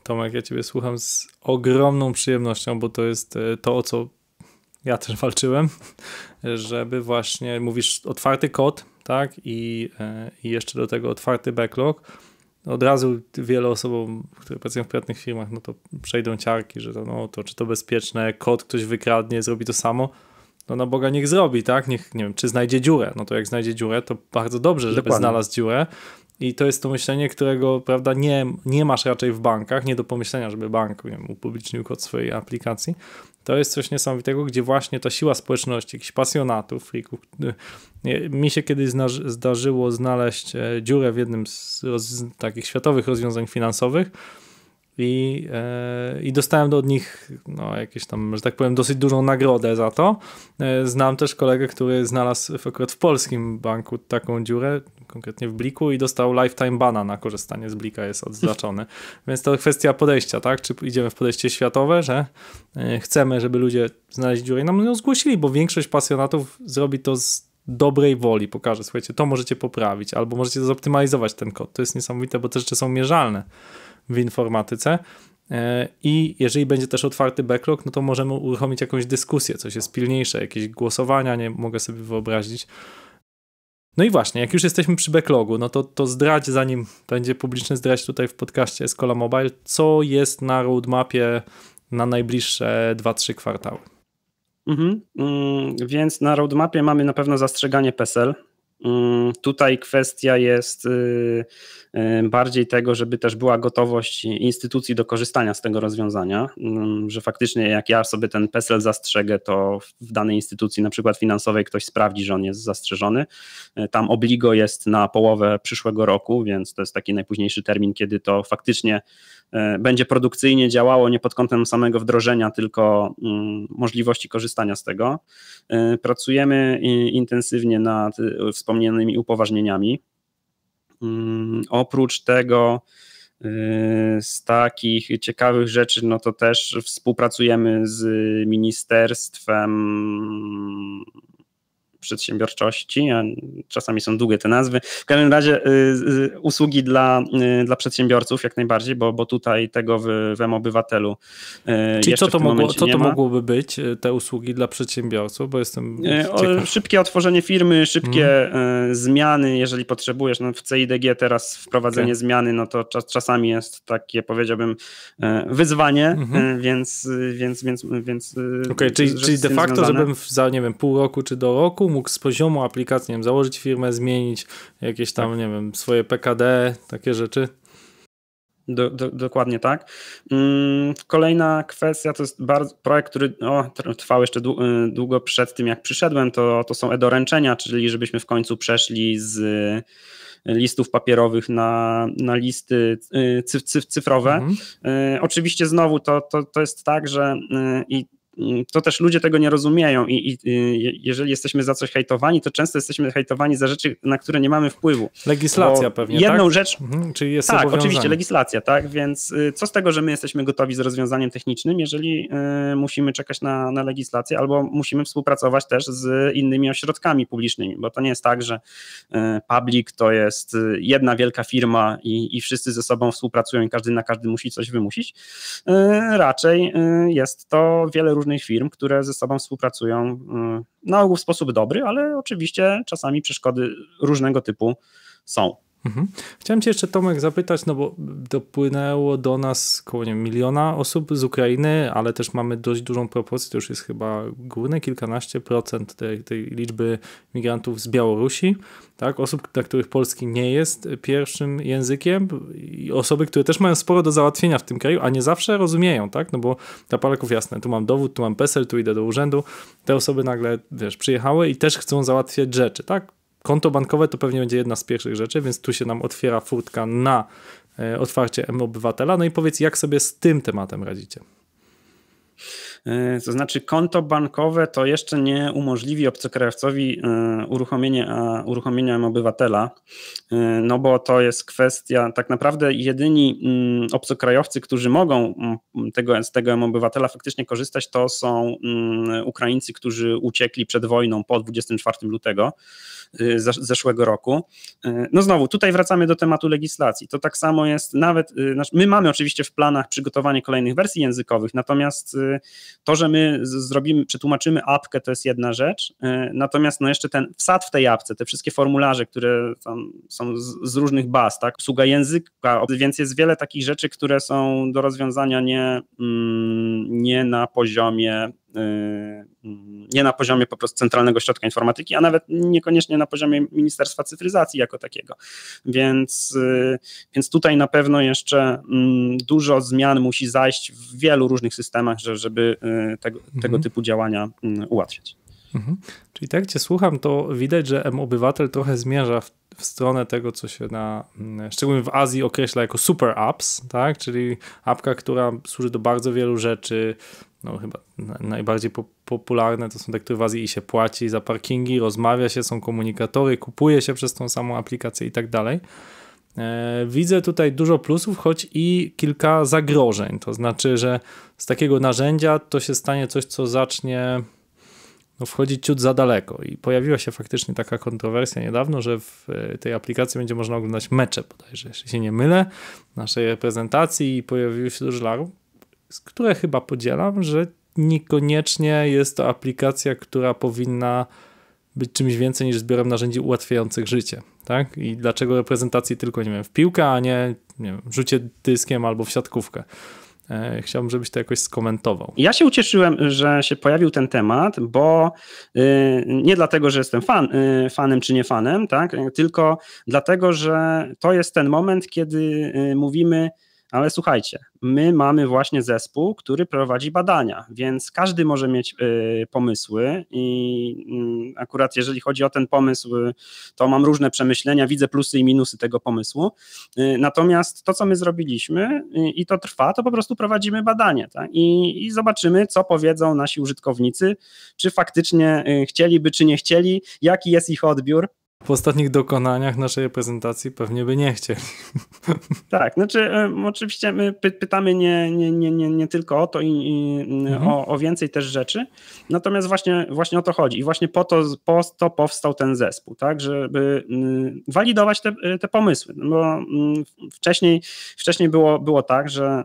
Tomek, ja Ciebie słucham z ogromną przyjemnością, bo to jest to, o co ja też walczyłem, żeby właśnie, mówisz otwarty kod, tak, i, e, i jeszcze do tego otwarty backlog, od razu wiele osobom, które pracują w prywatnych firmach, no to przejdą ciarki, że to, no, to czy to bezpieczne, kod ktoś wykradnie, zrobi to samo, no na Boga niech zrobi, tak, niech, nie wiem, czy znajdzie dziurę, no to jak znajdzie dziurę, to bardzo dobrze, żeby Dokładnie. znalazł dziurę, i to jest to myślenie, którego prawda, nie, nie masz raczej w bankach, nie do pomyślenia, żeby bank wiem, upublicznił kod swojej aplikacji to jest coś niesamowitego, gdzie właśnie ta siła społeczności, jakichś pasjonatów, freaków. Mi się kiedyś zdarzyło znaleźć e, dziurę w jednym z, roz, z takich światowych rozwiązań finansowych, i, e, i dostałem do od nich no, jakieś tam, że tak powiem, dosyć dużą nagrodę za to. E, znam też kolegę, który znalazł w, akurat w polskim banku taką dziurę, konkretnie w Bliku i dostał lifetime bana na korzystanie z Blika, jest odznaczony. Więc to kwestia podejścia, tak? Czy idziemy w podejście światowe, że e, chcemy, żeby ludzie znaleźli dziurę i nam ją zgłosili, bo większość pasjonatów zrobi to z dobrej woli pokaże, słuchajcie, to możecie poprawić, albo możecie zoptymalizować ten kod. To jest niesamowite, bo te rzeczy są mierzalne w informatyce. E, I jeżeli będzie też otwarty backlog, no to możemy uruchomić jakąś dyskusję, coś jest pilniejsze, jakieś głosowania, nie mogę sobie wyobrazić. No i właśnie, jak już jesteśmy przy backlogu, no to, to zdradź, zanim będzie publiczny zdradź tutaj w podcaście Escola Mobile, co jest na roadmapie na najbliższe 2-3 kwartały. Mhm. Mm, więc na roadmapie mamy na pewno zastrzeganie PESEL. Mm, tutaj kwestia jest y, bardziej tego, żeby też była gotowość instytucji do korzystania z tego rozwiązania, mm, że faktycznie jak ja sobie ten PESEL zastrzegę, to w danej instytucji, na przykład finansowej, ktoś sprawdzi, że on jest zastrzeżony. E, tam obligo jest na połowę przyszłego roku, więc to jest taki najpóźniejszy termin, kiedy to faktycznie e, będzie produkcyjnie działało, nie pod kątem samego wdrożenia, tylko mm, możliwości korzystania z tego. E, pracujemy intensywnie nad wspomnianymi upoważnieniami. Mm, oprócz tego y, z takich ciekawych rzeczy, no to też współpracujemy z Ministerstwem przedsiębiorczości, a czasami są długie te nazwy. W każdym razie y, y, usługi dla, y, dla przedsiębiorców jak najbardziej, bo, bo tutaj tego w, w obywatelu y, Czyli co to, mogło, co to mogłoby być, y, te usługi dla przedsiębiorców, bo jestem y, o, Szybkie otworzenie firmy, szybkie mhm. zmiany, jeżeli potrzebujesz. No w CIDG teraz wprowadzenie okay. zmiany, no to czas, czasami jest takie, powiedziałbym, wyzwanie, hmm. więc, więc, więc, więc Okej, okay, czyli, czyli de facto, związane. żebym za, nie wiem, pół roku czy do roku mógł z poziomu aplikacji, nie wiem, założyć firmę, zmienić jakieś tam, tak. nie wiem, swoje PKD, takie rzeczy. Do, do, dokładnie tak. Mm, kolejna kwestia to jest bardzo, projekt, który o, trwał jeszcze y, długo przed tym, jak przyszedłem. To, to są e-doręczenia, czyli żebyśmy w końcu przeszli z y, listów papierowych na, na listy y, cyf, cyf, cyfrowe. Mhm. Oczywiście znowu to, to, to jest tak, że i to też ludzie tego nie rozumieją i, i, y, jeżeli jesteśmy za coś hejtowani, to często jesteśmy hejtowani za rzeczy, na które nie mamy wpływu. Legislacja Bo pewnie, Jedną tak? rzecz... Mhm, czyli jest Tak, oczywiście, legislacja, tak? Więc y, co z tego, że my jesteśmy gotowi z rozwiązaniem technicznym, jeżeli y, musimy czekać na, na legislację albo musimy współpracować też z innymi ośrodkami publicznymi, bo to nie jest tak, że y, public to jest y, jedna wielka firma i, i wszyscy ze sobą współpracują i każdy na każdy musi coś wymusić. Y, raczej jest to wiele różnych różnych firm, które ze sobą współpracują y, na no, ogół w sposób dobry, ale oczywiście czasami przeszkody różnego typu są. Mhm. Chciałem cię jeszcze Tomek zapytać, no bo dopłynęło do nas około nie, miliona osób z Ukrainy, ale też mamy dość dużą proporcję, to już jest chyba główne kilkanaście procent tej, tej liczby migrantów z Białorusi, tak? osób, dla których polski nie jest pierwszym językiem i osoby, które też mają sporo do załatwienia w tym kraju, a nie zawsze rozumieją, tak? no bo dla Polaków jasne, tu mam dowód, tu mam PESEL, tu idę do urzędu, te osoby nagle wiesz, przyjechały i też chcą załatwiać rzeczy, tak? konto bankowe to pewnie będzie jedna z pierwszych rzeczy, więc tu się nam otwiera furtka na e, otwarcie M-Obywatela. No i powiedz, jak sobie z tym tematem radzicie? E, to znaczy, konto bankowe to jeszcze nie umożliwi obcokrajowcowi e, uruchomienia, uruchomienia obywatela, no bo to jest kwestia, tak naprawdę jedyni mm, obcokrajowcy, którzy mogą mm, tego, z tego obywatela faktycznie korzystać, to są mm, Ukraińcy, którzy uciekli przed wojną po 24 lutego. Y, zeszłego roku. Y, no znowu, tutaj wracamy do tematu legislacji. To tak samo jest nawet, y, my mamy oczywiście w planach przygotowanie kolejnych wersji językowych, natomiast to, że my zrobimy, przetłumaczymy apkę, to jest jedna rzecz, natomiast no jeszcze ten wsad w tej apce, te wszystkie formularze, które tam są z, różnych baz, tak, obsługa języka, więc jest wiele takich rzeczy, które są do rozwiązania nie, mm, nie na poziomie Yy, nie na poziomie po prostu Centralnego Środka Informatyki, a nawet niekoniecznie na poziomie Ministerstwa Cyfryzacji jako takiego. Więc, yy, więc tutaj na pewno jeszcze mm, dużo zmian musi zajść w wielu różnych systemach, żeby yy, tego, mhm. typu działania mm, ułatwiać. Mhm. Czyli tak cię słucham, to widać, że M-Obywatel trochę zmierza w, w, stronę tego, co się na, mm, szczególnie w Azji określa jako super apps, tak? czyli apka, która służy do bardzo wielu rzeczy, no chyba najbardziej po popularne to są te, które w Azji i się płaci za parkingi, rozmawia się, są komunikatory, kupuje się przez tą samą aplikację i tak dalej. E, widzę tutaj dużo plusów, choć i kilka zagrożeń. To znaczy, że z takiego narzędzia to się stanie coś, co zacznie no, wchodzić ciut za daleko. I pojawiła się faktycznie taka kontrowersja niedawno, że w e, tej aplikacji będzie można oglądać mecze bodajże, jeśli się nie mylę, naszej reprezentacji i pojawił się dużo larów które chyba podzielam, że niekoniecznie jest to aplikacja, która powinna być czymś więcej niż zbiorem narzędzi ułatwiających życie. Tak? I dlaczego reprezentacji tylko, nie wiem, w piłkę, a nie, nie wiem, w rzucie dyskiem albo w siatkówkę. E, chciałbym, żebyś to jakoś skomentował. Ja się ucieszyłem, że się pojawił ten temat, bo y, nie dlatego, że jestem fan, y, fanem czy nie fanem, tak? tylko dlatego, że to jest ten moment, kiedy y, mówimy, ale słuchajcie, my mamy właśnie zespół, który prowadzi badania, więc każdy może mieć y, pomysły i mm, akurat jeżeli chodzi o ten pomysł, to mam różne przemyślenia, widzę plusy i minusy tego pomysłu. Y, natomiast to, co my zrobiliśmy y, i to trwa, to po prostu prowadzimy badanie tak? I, i zobaczymy, co powiedzą nasi użytkownicy, czy faktycznie chcieliby, czy nie chcieli, jaki jest ich odbiór po ostatnich dokonaniach naszej reprezentacji pewnie by nie chcieli. Tak, znaczy e, oczywiście my pytamy nie, nie, nie, nie, nie tylko o to i, i e, mhm. o, o, więcej też rzeczy, natomiast właśnie, właśnie o to chodzi i właśnie po to, po to powstał ten zespół, tak, żeby walidować te, e, te pomysły, no bo wcześniej, wcześniej było, było tak, że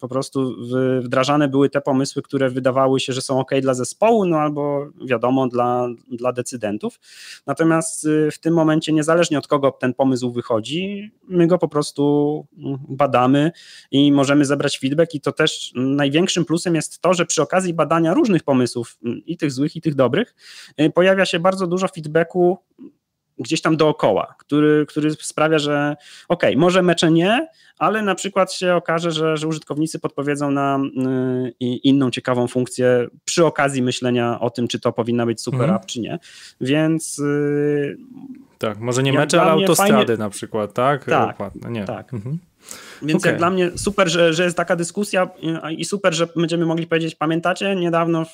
po prostu wdrażane były te pomysły, które wydawały się, że są ok dla zespołu, no albo wiadomo dla, dla decydentów, natomiast w tym momencie, niezależnie od kogo ten pomysł wychodzi, my go po prostu mm, badamy i możemy zebrać feedback. I to też największym plusem jest to, że przy okazji badania różnych pomysłów, mm, i tych złych, i tych dobrych, y, pojawia się bardzo dużo feedbacku gdzieś tam dookoła, który, który sprawia, że ok, może mecze nie, ale na przykład się okaże, że, że użytkownicy podpowiedzą nam y, inną ciekawą funkcję przy okazji myślenia o tym, czy to powinna być super mhm. app, czy nie. Więc. Y, tak, może nie mecze, ale autostrady fajnie... na przykład, tak? Tak, Opłatne, nie. tak. Mhm. Więc okay. jak dla mnie super, że, że jest taka dyskusja e, i super, że będziemy mogli powiedzieć, pamiętacie, niedawno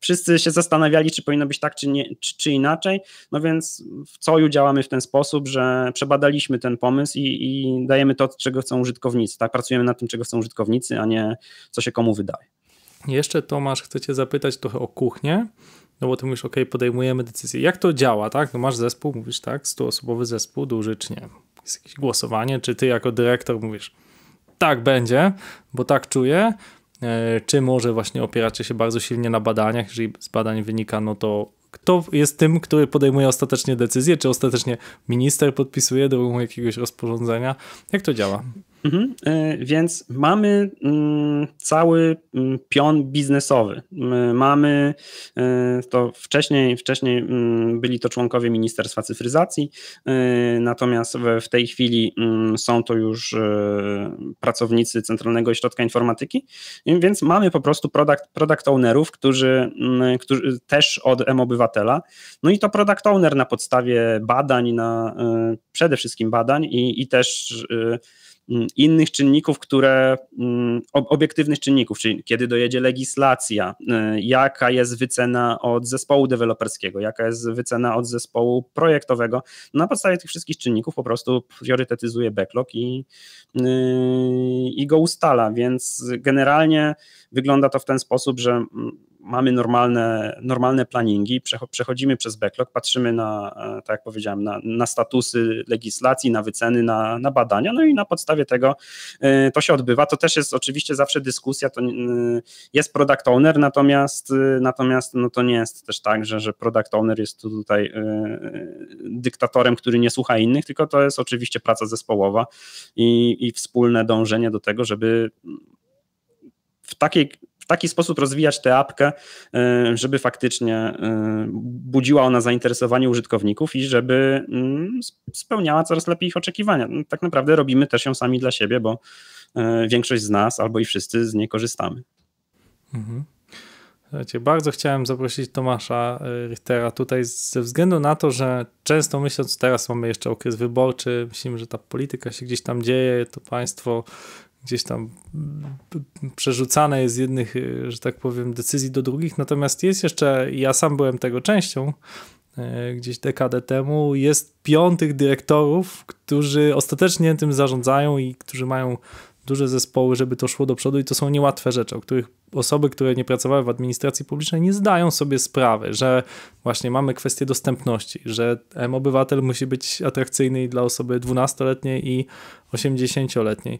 wszyscy się zastanawiali, czy powinno być tak, czy, nie, czy, czy inaczej. No więc w COJU działamy w ten sposób, że przebadaliśmy ten pomysł i, i dajemy to, czego chcą użytkownicy. Tak? Pracujemy nad tym, czego chcą użytkownicy, a nie co się komu wydaje. Jeszcze Tomasz, chcę cię zapytać trochę o kuchnię. No bo ty mówisz, ok, podejmujemy decyzję. Jak to działa, tak? No masz zespół, mówisz tak, 100-osobowy zespół, duży czy nie? jest jakieś głosowanie, czy ty jako dyrektor mówisz, tak będzie, bo tak czuję, e, czy może właśnie opieracie się bardzo silnie na badaniach, jeżeli z badań wynika, no to kto jest tym, który podejmuje ostatecznie decyzję, czy ostatecznie minister podpisuje drogą jakiegoś rozporządzenia? Jak to działa? Mhm. E, więc mamy mm, cały mm, pion biznesowy. Mamy e, to wcześniej, wcześniej mm, byli to członkowie Ministerstwa Cyfryzacji, e, natomiast w tej chwili są to już pracownicy Centralnego Ośrodka Informatyki, więc mamy po prostu product, product ownerów, którzy, którzy też od M-Obywatela. No i to product owner na podstawie badań, na, przede wszystkim badań i, i też Mm, innych czynników, które mm, obiektywnych czynników, czyli kiedy dojedzie legislacja, y, jaka jest wycena od zespołu deweloperskiego, jaka jest wycena od zespołu projektowego. Na podstawie tych wszystkich czynników po prostu priorytetyzuje backlog i, y, i go ustala, więc generalnie wygląda to w ten sposób, że mm, mamy normalne, normalne planningi, przechodzimy przez backlog, patrzymy na, e, tak jak powiedziałem, na, na statusy legislacji, na wyceny, na, na, badania, no i na podstawie tego e, to się odbywa. To też jest oczywiście zawsze dyskusja, to e, jest product owner, natomiast, natomiast no to nie jest też tak, że, że product owner jest tu tutaj dyktatorem, który nie słucha innych, tylko to jest oczywiście praca zespołowa i, i wspólne dążenie do tego, żeby w takiej w taki sposób rozwijać tę apkę, e, żeby faktycznie e, budziła ona zainteresowanie użytkowników i żeby mm, spełniała coraz lepiej ich oczekiwania. No, tak naprawdę robimy też ją sami dla siebie, bo e, większość z nas albo i wszyscy z niej korzystamy. Mhm. Słuchajcie, bardzo chciałem zaprosić Tomasza Richtera tutaj ze względu na to, że często myśląc, teraz mamy jeszcze okres wyborczy, myślimy, że ta polityka się gdzieś tam dzieje, to państwo gdzieś tam mm, przerzucane jest z jednych, y, że tak powiem, decyzji do drugich. Natomiast jest jeszcze, ja sam byłem tego częścią, y, gdzieś dekadę temu, jest piątych dyrektorów, którzy ostatecznie tym zarządzają i którzy mają duże zespoły, żeby to szło do przodu i to są niełatwe rzeczy, o których osoby, które nie pracowały w administracji publicznej nie zdają sobie sprawy, że właśnie mamy kwestię dostępności, że M-obywatel musi być atrakcyjny dla osoby 12-letniej i 80-letniej,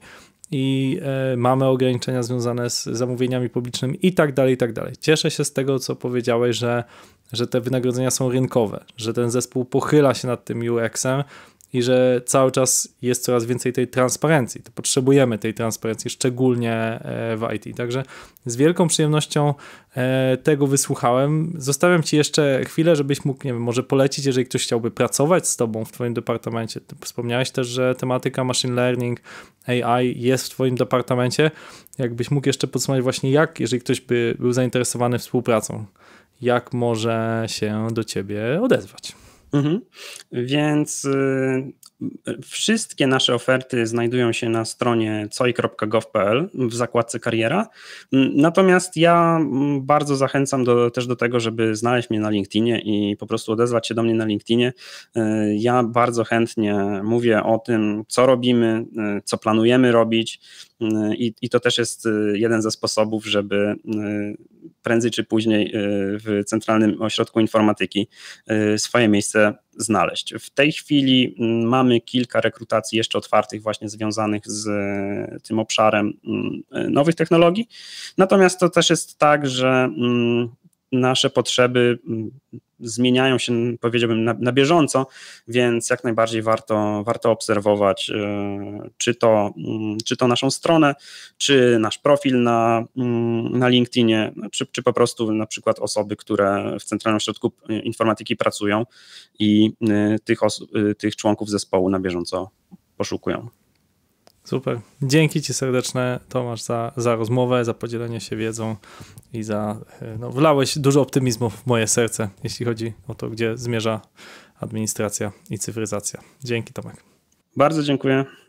i e, mamy ograniczenia związane z zamówieniami publicznymi i tak dalej, i tak dalej. Cieszę się z tego, co powiedziałeś, że, że te wynagrodzenia są rynkowe, że ten zespół pochyla się nad tym UX-em i że cały czas jest coraz więcej tej transparencji. To potrzebujemy tej transparencji, szczególnie e, w IT. Także z wielką przyjemnością e, tego wysłuchałem. Zostawiam Ci jeszcze chwilę, żebyś mógł, nie wiem, może polecić, jeżeli ktoś chciałby pracować z Tobą w Twoim departamencie. Ty wspomniałeś też, że tematyka machine learning, AI jest w Twoim departamencie. Jakbyś mógł jeszcze podsumować właśnie jak, jeżeli ktoś by był zainteresowany współpracą, jak może się do Ciebie odezwać? Mhm. Więc y, wszystkie nasze oferty znajdują się na stronie coi.gov.pl w zakładce kariera. Natomiast ja mm, bardzo zachęcam do, też do tego, żeby znaleźć mnie na LinkedInie i po prostu odezwać się do mnie na LinkedInie. Y, ja bardzo chętnie mówię o tym, co robimy, y, co planujemy robić Y, I, I to też jest y, jeden ze sposobów, żeby y, prędzej czy później w Centralnym Ośrodku Informatyki swoje miejsce znaleźć. W tej chwili mamy kilka rekrutacji jeszcze otwartych, właśnie związanych z tym obszarem nowych technologii. Natomiast to też jest tak, że nasze potrzeby zmieniają się, powiedziałbym, na, na, bieżąco, więc jak najbardziej warto, warto obserwować e, czy to, mm, czy to naszą stronę, czy nasz profil na, mm, na LinkedInie, czy, czy po prostu na przykład osoby, które w Centralnym Ośrodku e, Informatyki pracują i e, tych, osób, tych członków zespołu na bieżąco poszukują. Super. Dzięki Ci serdeczne, Tomasz, za, za rozmowę, za podzielenie się wiedzą i za. E, no, wlałeś dużo optymizmu w moje serce, jeśli chodzi o to, gdzie zmierza administracja i cyfryzacja. Dzięki, Tomek. Bardzo dziękuję.